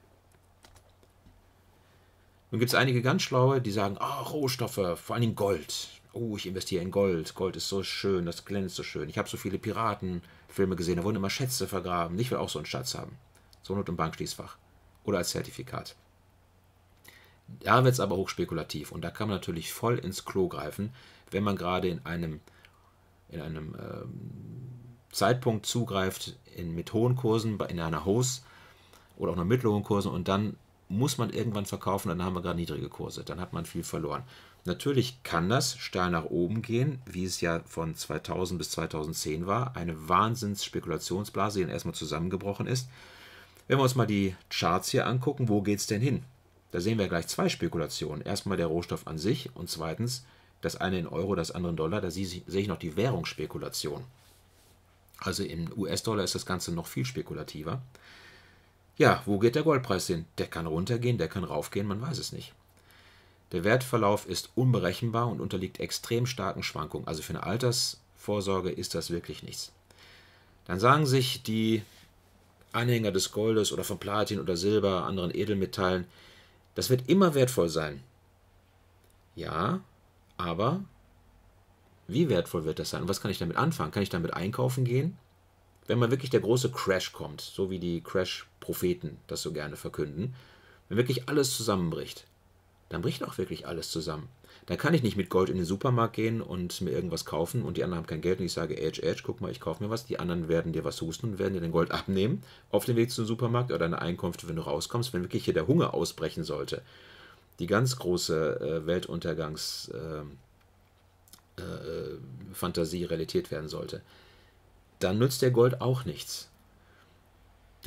nun gibt es einige ganz schlaue, die sagen, oh, Rohstoffe, vor allem Gold. Oh, ich investiere in Gold. Gold ist so schön, das glänzt so schön. Ich habe so viele Piratenfilme gesehen, da wurden immer Schätze vergraben. Ich will auch so einen Schatz haben. So Not- und Bankschließfach. Oder als Zertifikat. Da wird es aber hochspekulativ und da kann man natürlich voll ins Klo greifen, wenn man gerade in einem, in einem äh, Zeitpunkt zugreift in, mit hohen Kursen, in einer Hose oder auch noch mittleren Kursen und dann muss man irgendwann verkaufen, dann haben wir gerade niedrige Kurse, dann hat man viel verloren. Natürlich kann das steil nach oben gehen, wie es ja von 2000 bis 2010 war, eine Wahnsinnsspekulationsblase, spekulationsblase die erstmal zusammengebrochen ist. Wenn wir uns mal die Charts hier angucken, wo geht es denn hin? Da sehen wir gleich zwei Spekulationen. Erstmal der Rohstoff an sich und zweitens das eine in Euro, das andere in Dollar. Da sehe ich noch die Währungsspekulation. Also in US-Dollar ist das Ganze noch viel spekulativer ja, wo geht der Goldpreis hin? Der kann runtergehen, der kann raufgehen, man weiß es nicht. Der Wertverlauf ist unberechenbar und unterliegt extrem starken Schwankungen. Also für eine Altersvorsorge ist das wirklich nichts. Dann sagen sich die Anhänger des Goldes oder von Platin oder Silber, anderen Edelmetallen, das wird immer wertvoll sein. Ja, aber wie wertvoll wird das sein? Und was kann ich damit anfangen? Kann ich damit einkaufen gehen? Wenn mal wirklich der große Crash kommt, so wie die Crash Propheten das so gerne verkünden, wenn wirklich alles zusammenbricht, dann bricht auch wirklich alles zusammen. Dann kann ich nicht mit Gold in den Supermarkt gehen und mir irgendwas kaufen und die anderen haben kein Geld und ich sage, Edge, Edge, guck mal, ich kaufe mir was. Die anderen werden dir was husten und werden dir den Gold abnehmen auf dem Weg zum Supermarkt oder deine Einkünfte, wenn du rauskommst, wenn wirklich hier der Hunger ausbrechen sollte. Die ganz große äh, Weltuntergangs- ähm, äh, äh, Fantasie Realität werden sollte, dann nützt der Gold auch nichts.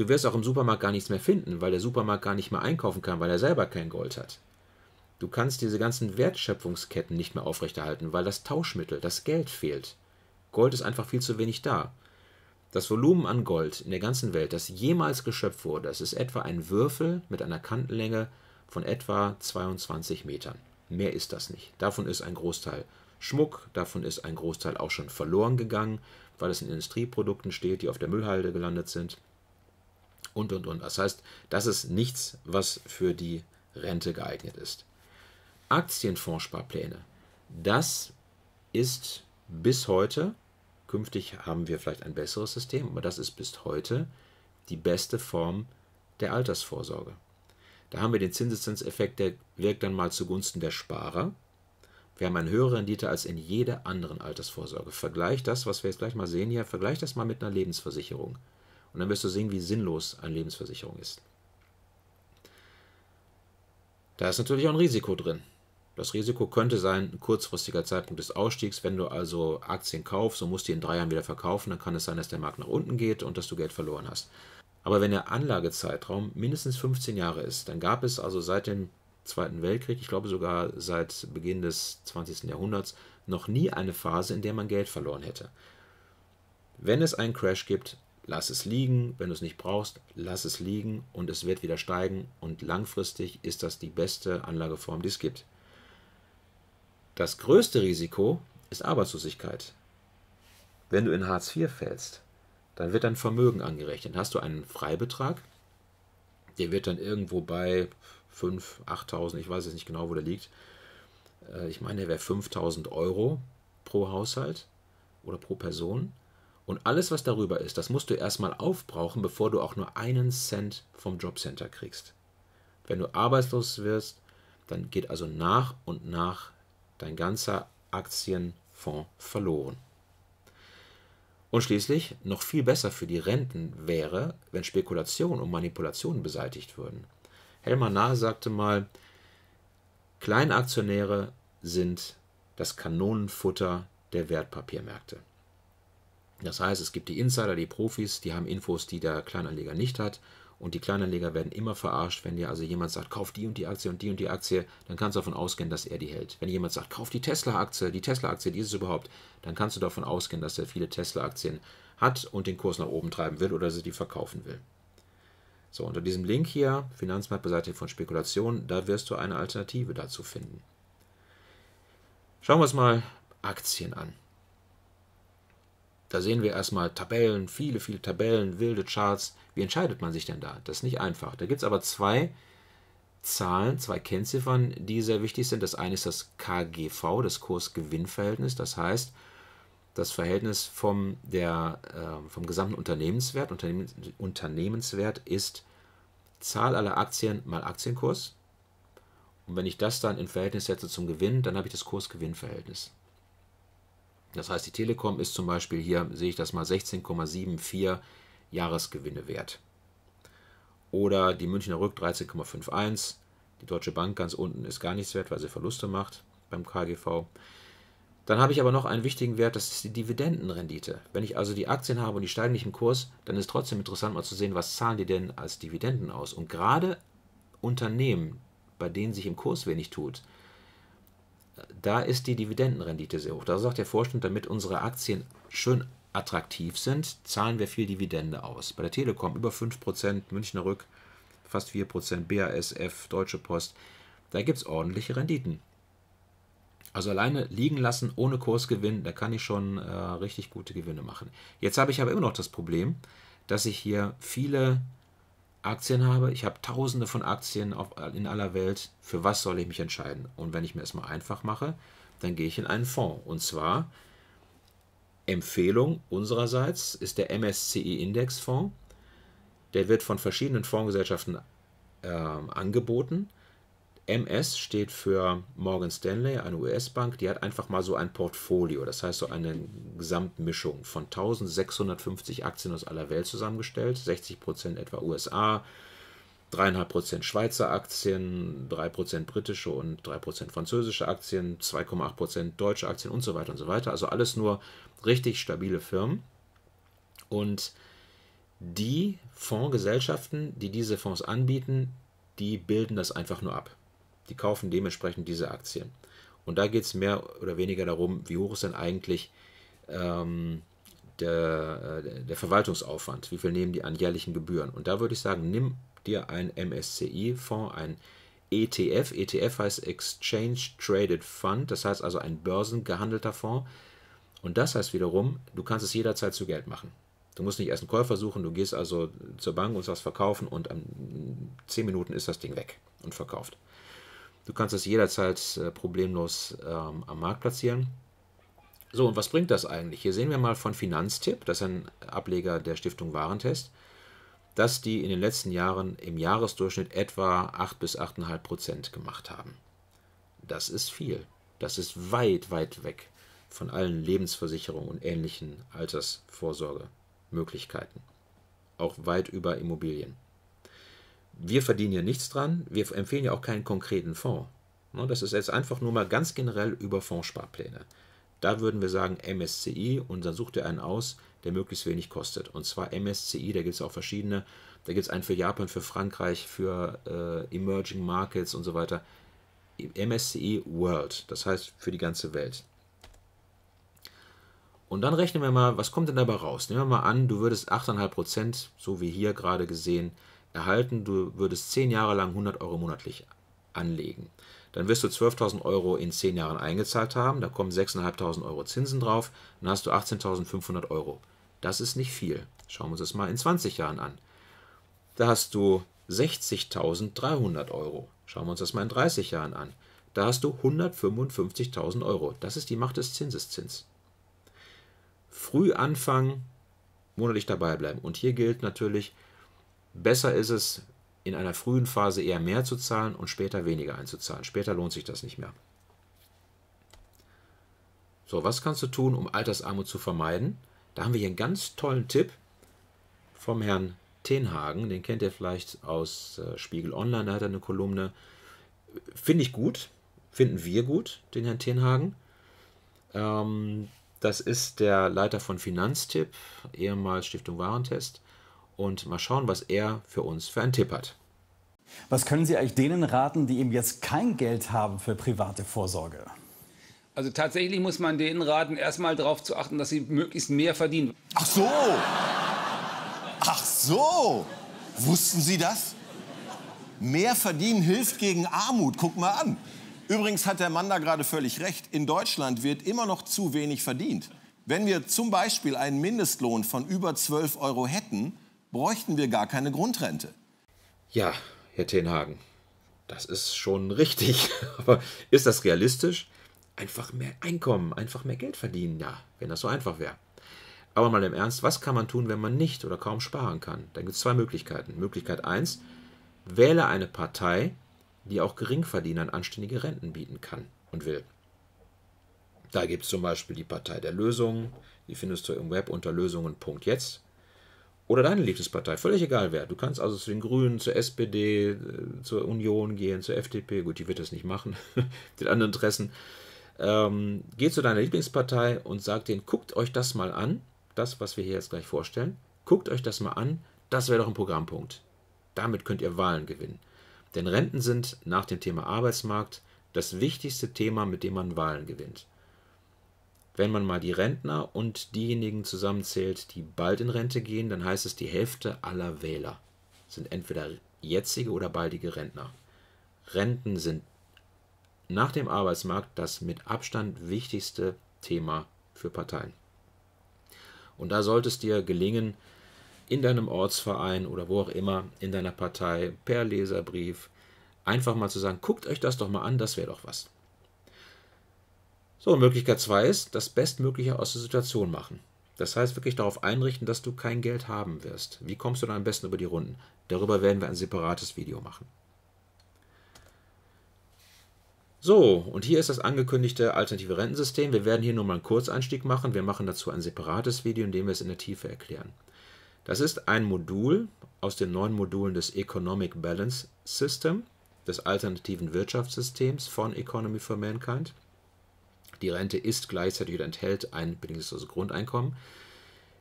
Du wirst auch im Supermarkt gar nichts mehr finden, weil der Supermarkt gar nicht mehr einkaufen kann, weil er selber kein Gold hat. Du kannst diese ganzen Wertschöpfungsketten nicht mehr aufrechterhalten, weil das Tauschmittel, das Geld fehlt. Gold ist einfach viel zu wenig da. Das Volumen an Gold in der ganzen Welt, das jemals geschöpft wurde, das ist etwa ein Würfel mit einer Kantenlänge von etwa 22 Metern. Mehr ist das nicht. Davon ist ein Großteil Schmuck, davon ist ein Großteil auch schon verloren gegangen, weil es in Industrieprodukten steht, die auf der Müllhalde gelandet sind und, und, und. Das heißt, das ist nichts, was für die Rente geeignet ist. Aktienfondssparpläne, das ist bis heute, künftig haben wir vielleicht ein besseres System, aber das ist bis heute die beste Form der Altersvorsorge. Da haben wir den Zinseszinseffekt, der wirkt dann mal zugunsten der Sparer. Wir haben eine höhere Rendite als in jeder anderen Altersvorsorge. Vergleich das, was wir jetzt gleich mal sehen hier, vergleich das mal mit einer Lebensversicherung. Und dann wirst du sehen, wie sinnlos eine Lebensversicherung ist. Da ist natürlich auch ein Risiko drin. Das Risiko könnte sein, ein kurzfristiger Zeitpunkt des Ausstiegs. Wenn du also Aktien kaufst so musst du die in drei Jahren wieder verkaufen, dann kann es sein, dass der Markt nach unten geht und dass du Geld verloren hast. Aber wenn der Anlagezeitraum mindestens 15 Jahre ist, dann gab es also seit dem Zweiten Weltkrieg, ich glaube sogar seit Beginn des 20. Jahrhunderts, noch nie eine Phase, in der man Geld verloren hätte. Wenn es einen Crash gibt, lass es liegen. Wenn du es nicht brauchst, lass es liegen und es wird wieder steigen. Und langfristig ist das die beste Anlageform, die es gibt. Das größte Risiko ist Arbeitslosigkeit. Wenn du in Hartz IV fällst, dann wird dein Vermögen angerechnet. Hast du einen Freibetrag, der wird dann irgendwo bei 5.000, 8.000, ich weiß jetzt nicht genau, wo der liegt. Äh, ich meine, der wäre 5.000 Euro pro Haushalt oder pro Person. Und alles, was darüber ist, das musst du erstmal aufbrauchen, bevor du auch nur einen Cent vom Jobcenter kriegst. Wenn du arbeitslos wirst, dann geht also nach und nach dein ganzer Aktienfonds verloren. Und schließlich, noch viel besser für die Renten wäre, wenn Spekulationen und Manipulationen beseitigt würden. Helmer Nahe sagte mal, Kleinaktionäre sind das Kanonenfutter der Wertpapiermärkte. Das heißt, es gibt die Insider, die Profis, die haben Infos, die der Kleinanleger nicht hat. Und die Kleinanleger werden immer verarscht, wenn dir also jemand sagt, kauf die und die Aktie und die und die Aktie, dann kannst du davon ausgehen, dass er die hält. Wenn jemand sagt, kauf die Tesla-Aktie, die Tesla-Aktie, die ist es überhaupt, dann kannst du davon ausgehen, dass er viele Tesla-Aktien hat und den Kurs nach oben treiben will oder sie die verkaufen will. So, unter diesem Link hier, Finanzmarkt beseitigt von Spekulationen, da wirst du eine Alternative dazu finden. Schauen wir uns mal Aktien an. Da sehen wir erstmal Tabellen, viele, viele Tabellen, wilde Charts. Wie entscheidet man sich denn da? Das ist nicht einfach. Da gibt es aber zwei Zahlen, zwei Kennziffern, die sehr wichtig sind. Das eine ist das KGV, das Kursgewinnverhältnis. Das heißt, das Verhältnis vom, der, äh, vom gesamten Unternehmenswert. Unternehmens, Unternehmenswert ist Zahl aller Aktien mal Aktienkurs. Und wenn ich das dann in Verhältnis setze zum Gewinn, dann habe ich das Kursgewinnverhältnis. Das heißt, die Telekom ist zum Beispiel hier, sehe ich das mal, 16,74 Jahresgewinne wert. Oder die Münchner Rück 13,51. Die Deutsche Bank ganz unten ist gar nichts wert, weil sie Verluste macht beim KGV. Dann habe ich aber noch einen wichtigen Wert, das ist die Dividendenrendite. Wenn ich also die Aktien habe und die steigen nicht im Kurs, dann ist trotzdem interessant mal zu sehen, was zahlen die denn als Dividenden aus. Und gerade Unternehmen, bei denen sich im Kurs wenig tut, da ist die Dividendenrendite sehr hoch. Da sagt der Vorstand, damit unsere Aktien schön attraktiv sind, zahlen wir viel Dividende aus. Bei der Telekom über 5%, Münchner Rück fast 4%, BASF, Deutsche Post. Da gibt es ordentliche Renditen. Also alleine liegen lassen ohne Kursgewinn, da kann ich schon äh, richtig gute Gewinne machen. Jetzt habe ich aber immer noch das Problem, dass ich hier viele Aktien habe, ich habe tausende von Aktien auf, in aller Welt, für was soll ich mich entscheiden? Und wenn ich mir es mal einfach mache, dann gehe ich in einen Fonds. Und zwar Empfehlung unsererseits ist der MSCI Indexfonds. Der wird von verschiedenen Fondsgesellschaften äh, angeboten. MS steht für Morgan Stanley, eine US-Bank, die hat einfach mal so ein Portfolio, das heißt so eine Gesamtmischung von 1650 Aktien aus aller Welt zusammengestellt, 60% etwa USA, 3,5% Schweizer Aktien, 3% britische und 3% französische Aktien, 2,8% deutsche Aktien und so weiter und so weiter. Also alles nur richtig stabile Firmen. Und die Fondsgesellschaften, die diese Fonds anbieten, die bilden das einfach nur ab. Die kaufen dementsprechend diese Aktien. Und da geht es mehr oder weniger darum, wie hoch ist denn eigentlich ähm, der, äh, der Verwaltungsaufwand? Wie viel nehmen die an jährlichen Gebühren? Und da würde ich sagen, nimm dir ein MSCI-Fonds, e ein ETF. ETF heißt Exchange Traded Fund, das heißt also ein börsengehandelter Fonds. Und das heißt wiederum, du kannst es jederzeit zu Geld machen. Du musst nicht erst einen Käufer suchen, du gehst also zur Bank und sagst verkaufen und in 10 Minuten ist das Ding weg und verkauft. Du kannst es jederzeit äh, problemlos ähm, am Markt platzieren. So, und was bringt das eigentlich? Hier sehen wir mal von Finanztipp, das ist ein Ableger der Stiftung Warentest, dass die in den letzten Jahren im Jahresdurchschnitt etwa 8 bis 8,5 Prozent gemacht haben. Das ist viel. Das ist weit, weit weg von allen Lebensversicherungen und ähnlichen Altersvorsorgemöglichkeiten. Auch weit über Immobilien wir verdienen hier nichts dran, wir empfehlen ja auch keinen konkreten Fonds. Ne, das ist jetzt einfach nur mal ganz generell über Fondssparpläne. Da würden wir sagen MSCI und dann sucht ihr einen aus, der möglichst wenig kostet. Und zwar MSCI, da gibt es auch verschiedene. Da gibt es einen für Japan, für Frankreich, für äh, Emerging Markets und so weiter. MSCI World, das heißt für die ganze Welt. Und dann rechnen wir mal, was kommt denn dabei raus? Nehmen wir mal an, du würdest 8,5%, so wie hier gerade gesehen, erhalten, du würdest 10 Jahre lang 100 Euro monatlich anlegen. Dann wirst du 12.000 Euro in 10 Jahren eingezahlt haben, da kommen 6.500 Euro Zinsen drauf, dann hast du 18.500 Euro. Das ist nicht viel. Schauen wir uns das mal in 20 Jahren an. Da hast du 60.300 Euro. Schauen wir uns das mal in 30 Jahren an. Da hast du 155.000 Euro. Das ist die Macht des Zinseszins. Früh anfangen, monatlich dabei bleiben. Und hier gilt natürlich, Besser ist es, in einer frühen Phase eher mehr zu zahlen und später weniger einzuzahlen. Später lohnt sich das nicht mehr. So, was kannst du tun, um Altersarmut zu vermeiden? Da haben wir hier einen ganz tollen Tipp vom Herrn Tenhagen. Den kennt ihr vielleicht aus äh, Spiegel Online. Da hat er eine Kolumne. Finde ich gut. Finden wir gut, den Herrn Tenhagen. Ähm, das ist der Leiter von Finanztipp, ehemals Stiftung Warentest und mal schauen, was er für uns für einen Tipp hat. Was können Sie eigentlich denen raten, die eben jetzt kein Geld haben für private Vorsorge? Also tatsächlich muss man denen raten, erstmal darauf zu achten, dass sie möglichst mehr verdienen. Ach so! Ach so! Wussten Sie das? Mehr verdienen hilft gegen Armut. Guck mal an. Übrigens hat der Mann da gerade völlig recht. In Deutschland wird immer noch zu wenig verdient. Wenn wir zum Beispiel einen Mindestlohn von über 12 Euro hätten, bräuchten wir gar keine Grundrente. Ja, Herr Tenhagen, das ist schon richtig. Aber ist das realistisch? Einfach mehr Einkommen, einfach mehr Geld verdienen, ja, wenn das so einfach wäre. Aber mal im Ernst, was kann man tun, wenn man nicht oder kaum sparen kann? Da gibt es zwei Möglichkeiten. Möglichkeit 1, wähle eine Partei, die auch Geringverdienern anständige Renten bieten kann und will. Da gibt es zum Beispiel die Partei der Lösungen, die findest du im Web unter lösungen.jetzt oder deine Lieblingspartei, völlig egal wer. Du kannst also zu den Grünen, zur SPD, äh, zur Union gehen, zur FDP, gut, die wird das nicht machen, den anderen Interessen. Ähm, geh zu deiner Lieblingspartei und sag denen, guckt euch das mal an, das, was wir hier jetzt gleich vorstellen, guckt euch das mal an, das wäre doch ein Programmpunkt. Damit könnt ihr Wahlen gewinnen. Denn Renten sind nach dem Thema Arbeitsmarkt das wichtigste Thema, mit dem man Wahlen gewinnt. Wenn man mal die Rentner und diejenigen zusammenzählt, die bald in Rente gehen, dann heißt es, die Hälfte aller Wähler sind entweder jetzige oder baldige Rentner. Renten sind nach dem Arbeitsmarkt das mit Abstand wichtigste Thema für Parteien. Und da sollte es dir gelingen, in deinem Ortsverein oder wo auch immer, in deiner Partei, per Leserbrief, einfach mal zu sagen, guckt euch das doch mal an, das wäre doch was. So, Möglichkeit 2 ist, das Bestmögliche aus der Situation machen. Das heißt, wirklich darauf einrichten, dass du kein Geld haben wirst. Wie kommst du dann am besten über die Runden? Darüber werden wir ein separates Video machen. So, und hier ist das angekündigte alternative Rentensystem. Wir werden hier nur mal einen Kurzeinstieg machen. Wir machen dazu ein separates Video, in dem wir es in der Tiefe erklären. Das ist ein Modul aus den neuen Modulen des Economic Balance System, des alternativen Wirtschaftssystems von Economy for Mankind die Rente ist gleichzeitig oder enthält ein bedingungsloses Grundeinkommen,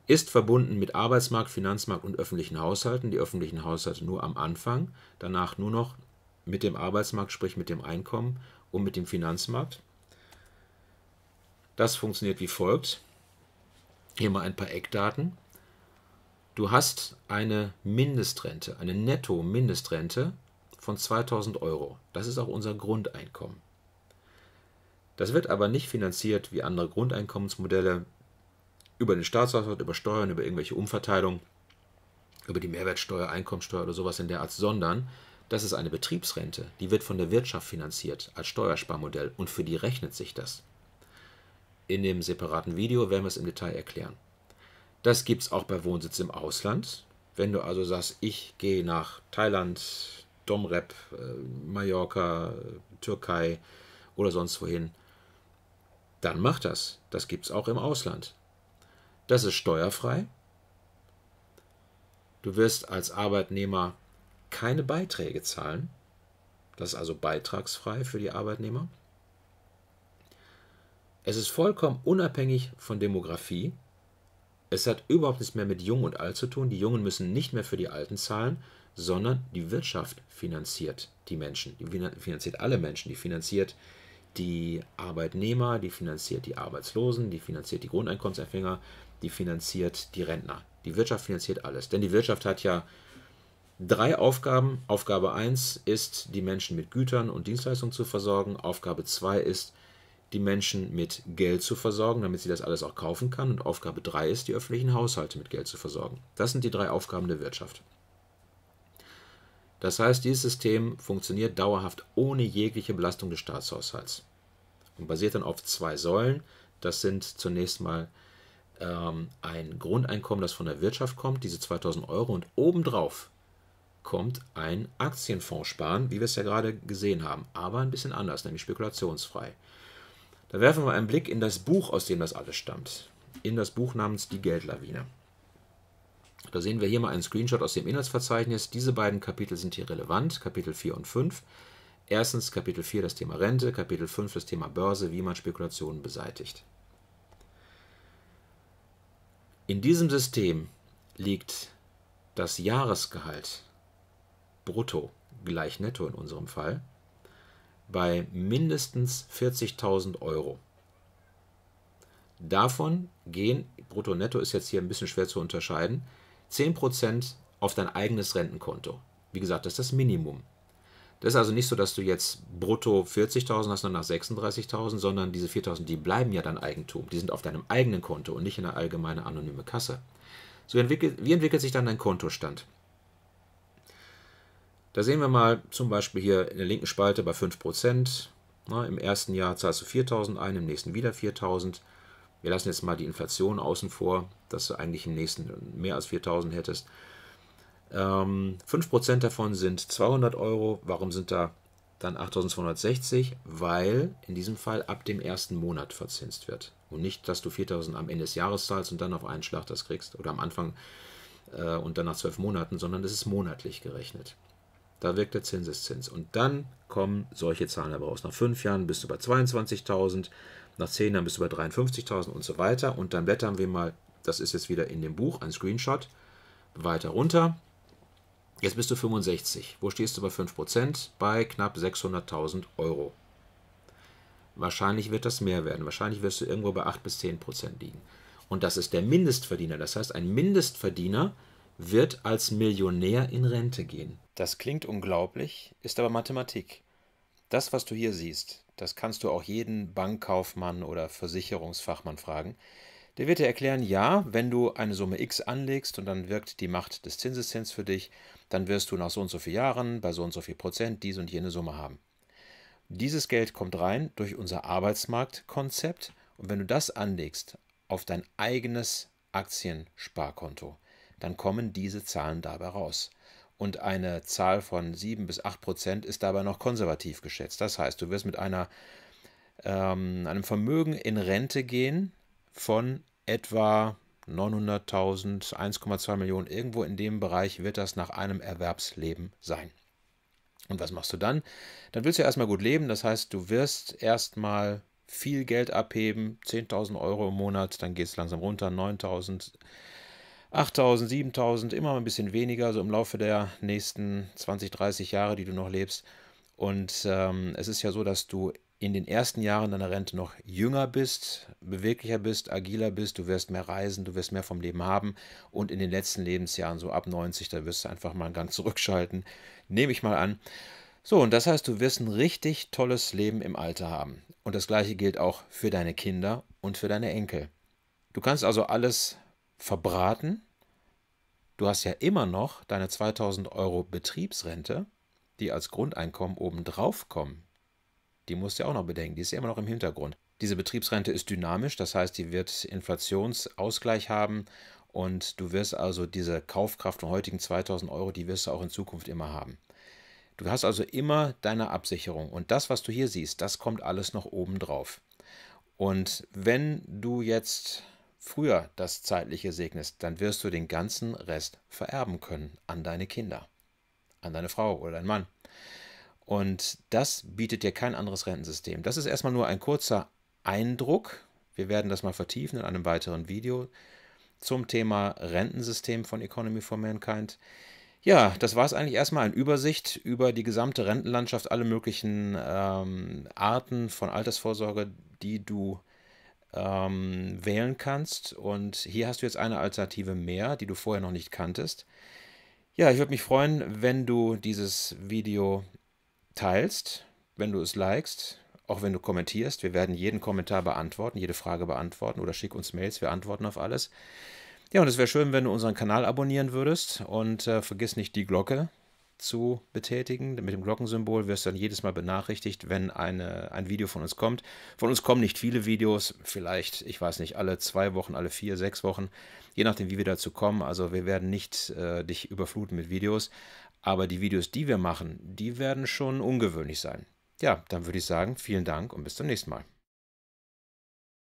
ist verbunden mit Arbeitsmarkt, Finanzmarkt und öffentlichen Haushalten, die öffentlichen Haushalte nur am Anfang, danach nur noch mit dem Arbeitsmarkt, sprich mit dem Einkommen und mit dem Finanzmarkt. Das funktioniert wie folgt. Hier mal ein paar Eckdaten. Du hast eine Mindestrente, eine Netto-Mindestrente von 2000 Euro. Das ist auch unser Grundeinkommen. Das wird aber nicht finanziert wie andere Grundeinkommensmodelle über den Staatshaushalt, über Steuern, über irgendwelche Umverteilungen, über die Mehrwertsteuer, Einkommensteuer oder sowas in der Art, sondern das ist eine Betriebsrente, die wird von der Wirtschaft finanziert als Steuersparmodell und für die rechnet sich das. In dem separaten Video werden wir es im Detail erklären. Das gibt es auch bei Wohnsitz im Ausland. Wenn du also sagst, ich gehe nach Thailand, Domrep, äh, Mallorca, Türkei oder sonst wohin, dann mach das. Das gibt es auch im Ausland. Das ist steuerfrei. Du wirst als Arbeitnehmer keine Beiträge zahlen. Das ist also beitragsfrei für die Arbeitnehmer. Es ist vollkommen unabhängig von Demografie. Es hat überhaupt nichts mehr mit Jung und Alt zu tun. Die Jungen müssen nicht mehr für die Alten zahlen, sondern die Wirtschaft finanziert die Menschen. Die finanziert alle Menschen. Die finanziert die die Arbeitnehmer, die finanziert die Arbeitslosen, die finanziert die Grundeinkommensempfänger, die finanziert die Rentner. Die Wirtschaft finanziert alles. Denn die Wirtschaft hat ja drei Aufgaben. Aufgabe 1 ist, die Menschen mit Gütern und Dienstleistungen zu versorgen. Aufgabe 2 ist, die Menschen mit Geld zu versorgen, damit sie das alles auch kaufen kann. Und Aufgabe 3 ist, die öffentlichen Haushalte mit Geld zu versorgen. Das sind die drei Aufgaben der Wirtschaft. Das heißt, dieses System funktioniert dauerhaft ohne jegliche Belastung des Staatshaushalts und basiert dann auf zwei Säulen. Das sind zunächst mal ähm, ein Grundeinkommen, das von der Wirtschaft kommt, diese 2000 Euro, und obendrauf kommt ein Aktienfonds sparen, wie wir es ja gerade gesehen haben, aber ein bisschen anders, nämlich spekulationsfrei. Da werfen wir einen Blick in das Buch, aus dem das alles stammt, in das Buch namens Die Geldlawine. Da sehen wir hier mal einen Screenshot aus dem Inhaltsverzeichnis. Diese beiden Kapitel sind hier relevant, Kapitel 4 und 5. Erstens Kapitel 4 das Thema Rente, Kapitel 5 das Thema Börse, wie man Spekulationen beseitigt. In diesem System liegt das Jahresgehalt brutto gleich netto in unserem Fall bei mindestens 40.000 Euro. Davon gehen, brutto netto ist jetzt hier ein bisschen schwer zu unterscheiden, 10% auf dein eigenes Rentenkonto. Wie gesagt, das ist das Minimum. Das ist also nicht so, dass du jetzt brutto 40.000 hast und nach 36.000, sondern diese 4.000, die bleiben ja dein Eigentum. Die sind auf deinem eigenen Konto und nicht in der allgemeinen anonymen Kasse. So entwickelt, wie entwickelt sich dann dein Kontostand? Da sehen wir mal zum Beispiel hier in der linken Spalte bei 5%. Na, Im ersten Jahr zahlst du 4.000 ein, im nächsten wieder 4.000 wir lassen jetzt mal die Inflation außen vor, dass du eigentlich im nächsten mehr als 4000 hättest. Ähm, 5% davon sind 200 Euro. Warum sind da dann 8260? Weil in diesem Fall ab dem ersten Monat verzinst wird. Und nicht, dass du 4000 am Ende des Jahres zahlst und dann auf einen Schlag das kriegst oder am Anfang äh, und dann nach zwölf Monaten, sondern es ist monatlich gerechnet. Da wirkt der Zinseszins. Und dann kommen solche Zahlen heraus. Nach fünf Jahren bist du bei 22.000, nach 10 Jahren bist du bei 53.000 und so weiter. Und dann blättern wir mal, das ist jetzt wieder in dem Buch, ein Screenshot, weiter runter. Jetzt bist du 65. Wo stehst du bei 5%? Bei knapp 600.000 Euro. Wahrscheinlich wird das mehr werden. Wahrscheinlich wirst du irgendwo bei 8 bis 10% liegen. Und das ist der Mindestverdiener. Das heißt, ein Mindestverdiener wird als Millionär in Rente gehen. Das klingt unglaublich, ist aber Mathematik. Das, was du hier siehst, das kannst du auch jeden Bankkaufmann oder Versicherungsfachmann fragen. Der wird dir erklären, ja, wenn du eine Summe X anlegst und dann wirkt die Macht des Zinseszins für dich, dann wirst du nach so und so vielen Jahren bei so und so viel Prozent diese und jene Summe haben. Dieses Geld kommt rein durch unser Arbeitsmarktkonzept und wenn du das anlegst auf dein eigenes Aktiensparkonto, dann kommen diese Zahlen dabei raus und eine Zahl von 7 bis 8 Prozent ist dabei noch konservativ geschätzt. Das heißt, du wirst mit einer, ähm, einem Vermögen in Rente gehen von etwa 900.000, 1,2 Millionen, irgendwo in dem Bereich wird das nach einem Erwerbsleben sein. Und was machst du dann? Dann willst du erstmal gut leben, das heißt, du wirst erstmal viel Geld abheben, 10.000 Euro im Monat, dann geht es langsam runter, 9.000, 8000, 7000, immer ein bisschen weniger, so im Laufe der nächsten 20, 30 Jahre, die du noch lebst. Und ähm, es ist ja so, dass du in den ersten Jahren deiner Rente noch jünger bist, beweglicher bist, agiler bist, du wirst mehr reisen, du wirst mehr vom Leben haben und in den letzten Lebensjahren, so ab 90, da wirst du einfach mal einen Gang zurückschalten, nehme ich mal an. So, und das heißt, du wirst ein richtig tolles Leben im Alter haben. Und das gleiche gilt auch für deine Kinder und für deine Enkel. Du kannst also alles verbraten. Du hast ja immer noch deine 2000 Euro Betriebsrente, die als Grundeinkommen obendrauf kommen. Die musst du ja auch noch bedenken, die ist ja immer noch im Hintergrund. Diese Betriebsrente ist dynamisch, das heißt, die wird Inflationsausgleich haben und du wirst also diese Kaufkraft von heutigen 2000 Euro, die wirst du auch in Zukunft immer haben. Du hast also immer deine Absicherung und das, was du hier siehst, das kommt alles noch obendrauf. Und wenn du jetzt früher das Zeitliche segnest, dann wirst du den ganzen Rest vererben können an deine Kinder, an deine Frau oder deinen Mann. Und das bietet dir kein anderes Rentensystem. Das ist erstmal nur ein kurzer Eindruck. Wir werden das mal vertiefen in einem weiteren Video zum Thema Rentensystem von Economy for Mankind. Ja, das war es eigentlich erstmal eine Übersicht über die gesamte Rentenlandschaft, alle möglichen ähm, Arten von Altersvorsorge, die du ähm, wählen kannst. Und hier hast du jetzt eine Alternative mehr, die du vorher noch nicht kanntest. Ja, ich würde mich freuen, wenn du dieses Video teilst, wenn du es likest, auch wenn du kommentierst. Wir werden jeden Kommentar beantworten, jede Frage beantworten oder schick uns Mails, wir antworten auf alles. Ja, und es wäre schön, wenn du unseren Kanal abonnieren würdest und äh, vergiss nicht die Glocke, zu betätigen. Mit dem Glockensymbol wirst du dann jedes Mal benachrichtigt, wenn eine, ein Video von uns kommt. Von uns kommen nicht viele Videos, vielleicht, ich weiß nicht, alle zwei Wochen, alle vier, sechs Wochen, je nachdem, wie wir dazu kommen. Also wir werden nicht äh, dich überfluten mit Videos, aber die Videos, die wir machen, die werden schon ungewöhnlich sein. Ja, dann würde ich sagen, vielen Dank und bis zum nächsten Mal.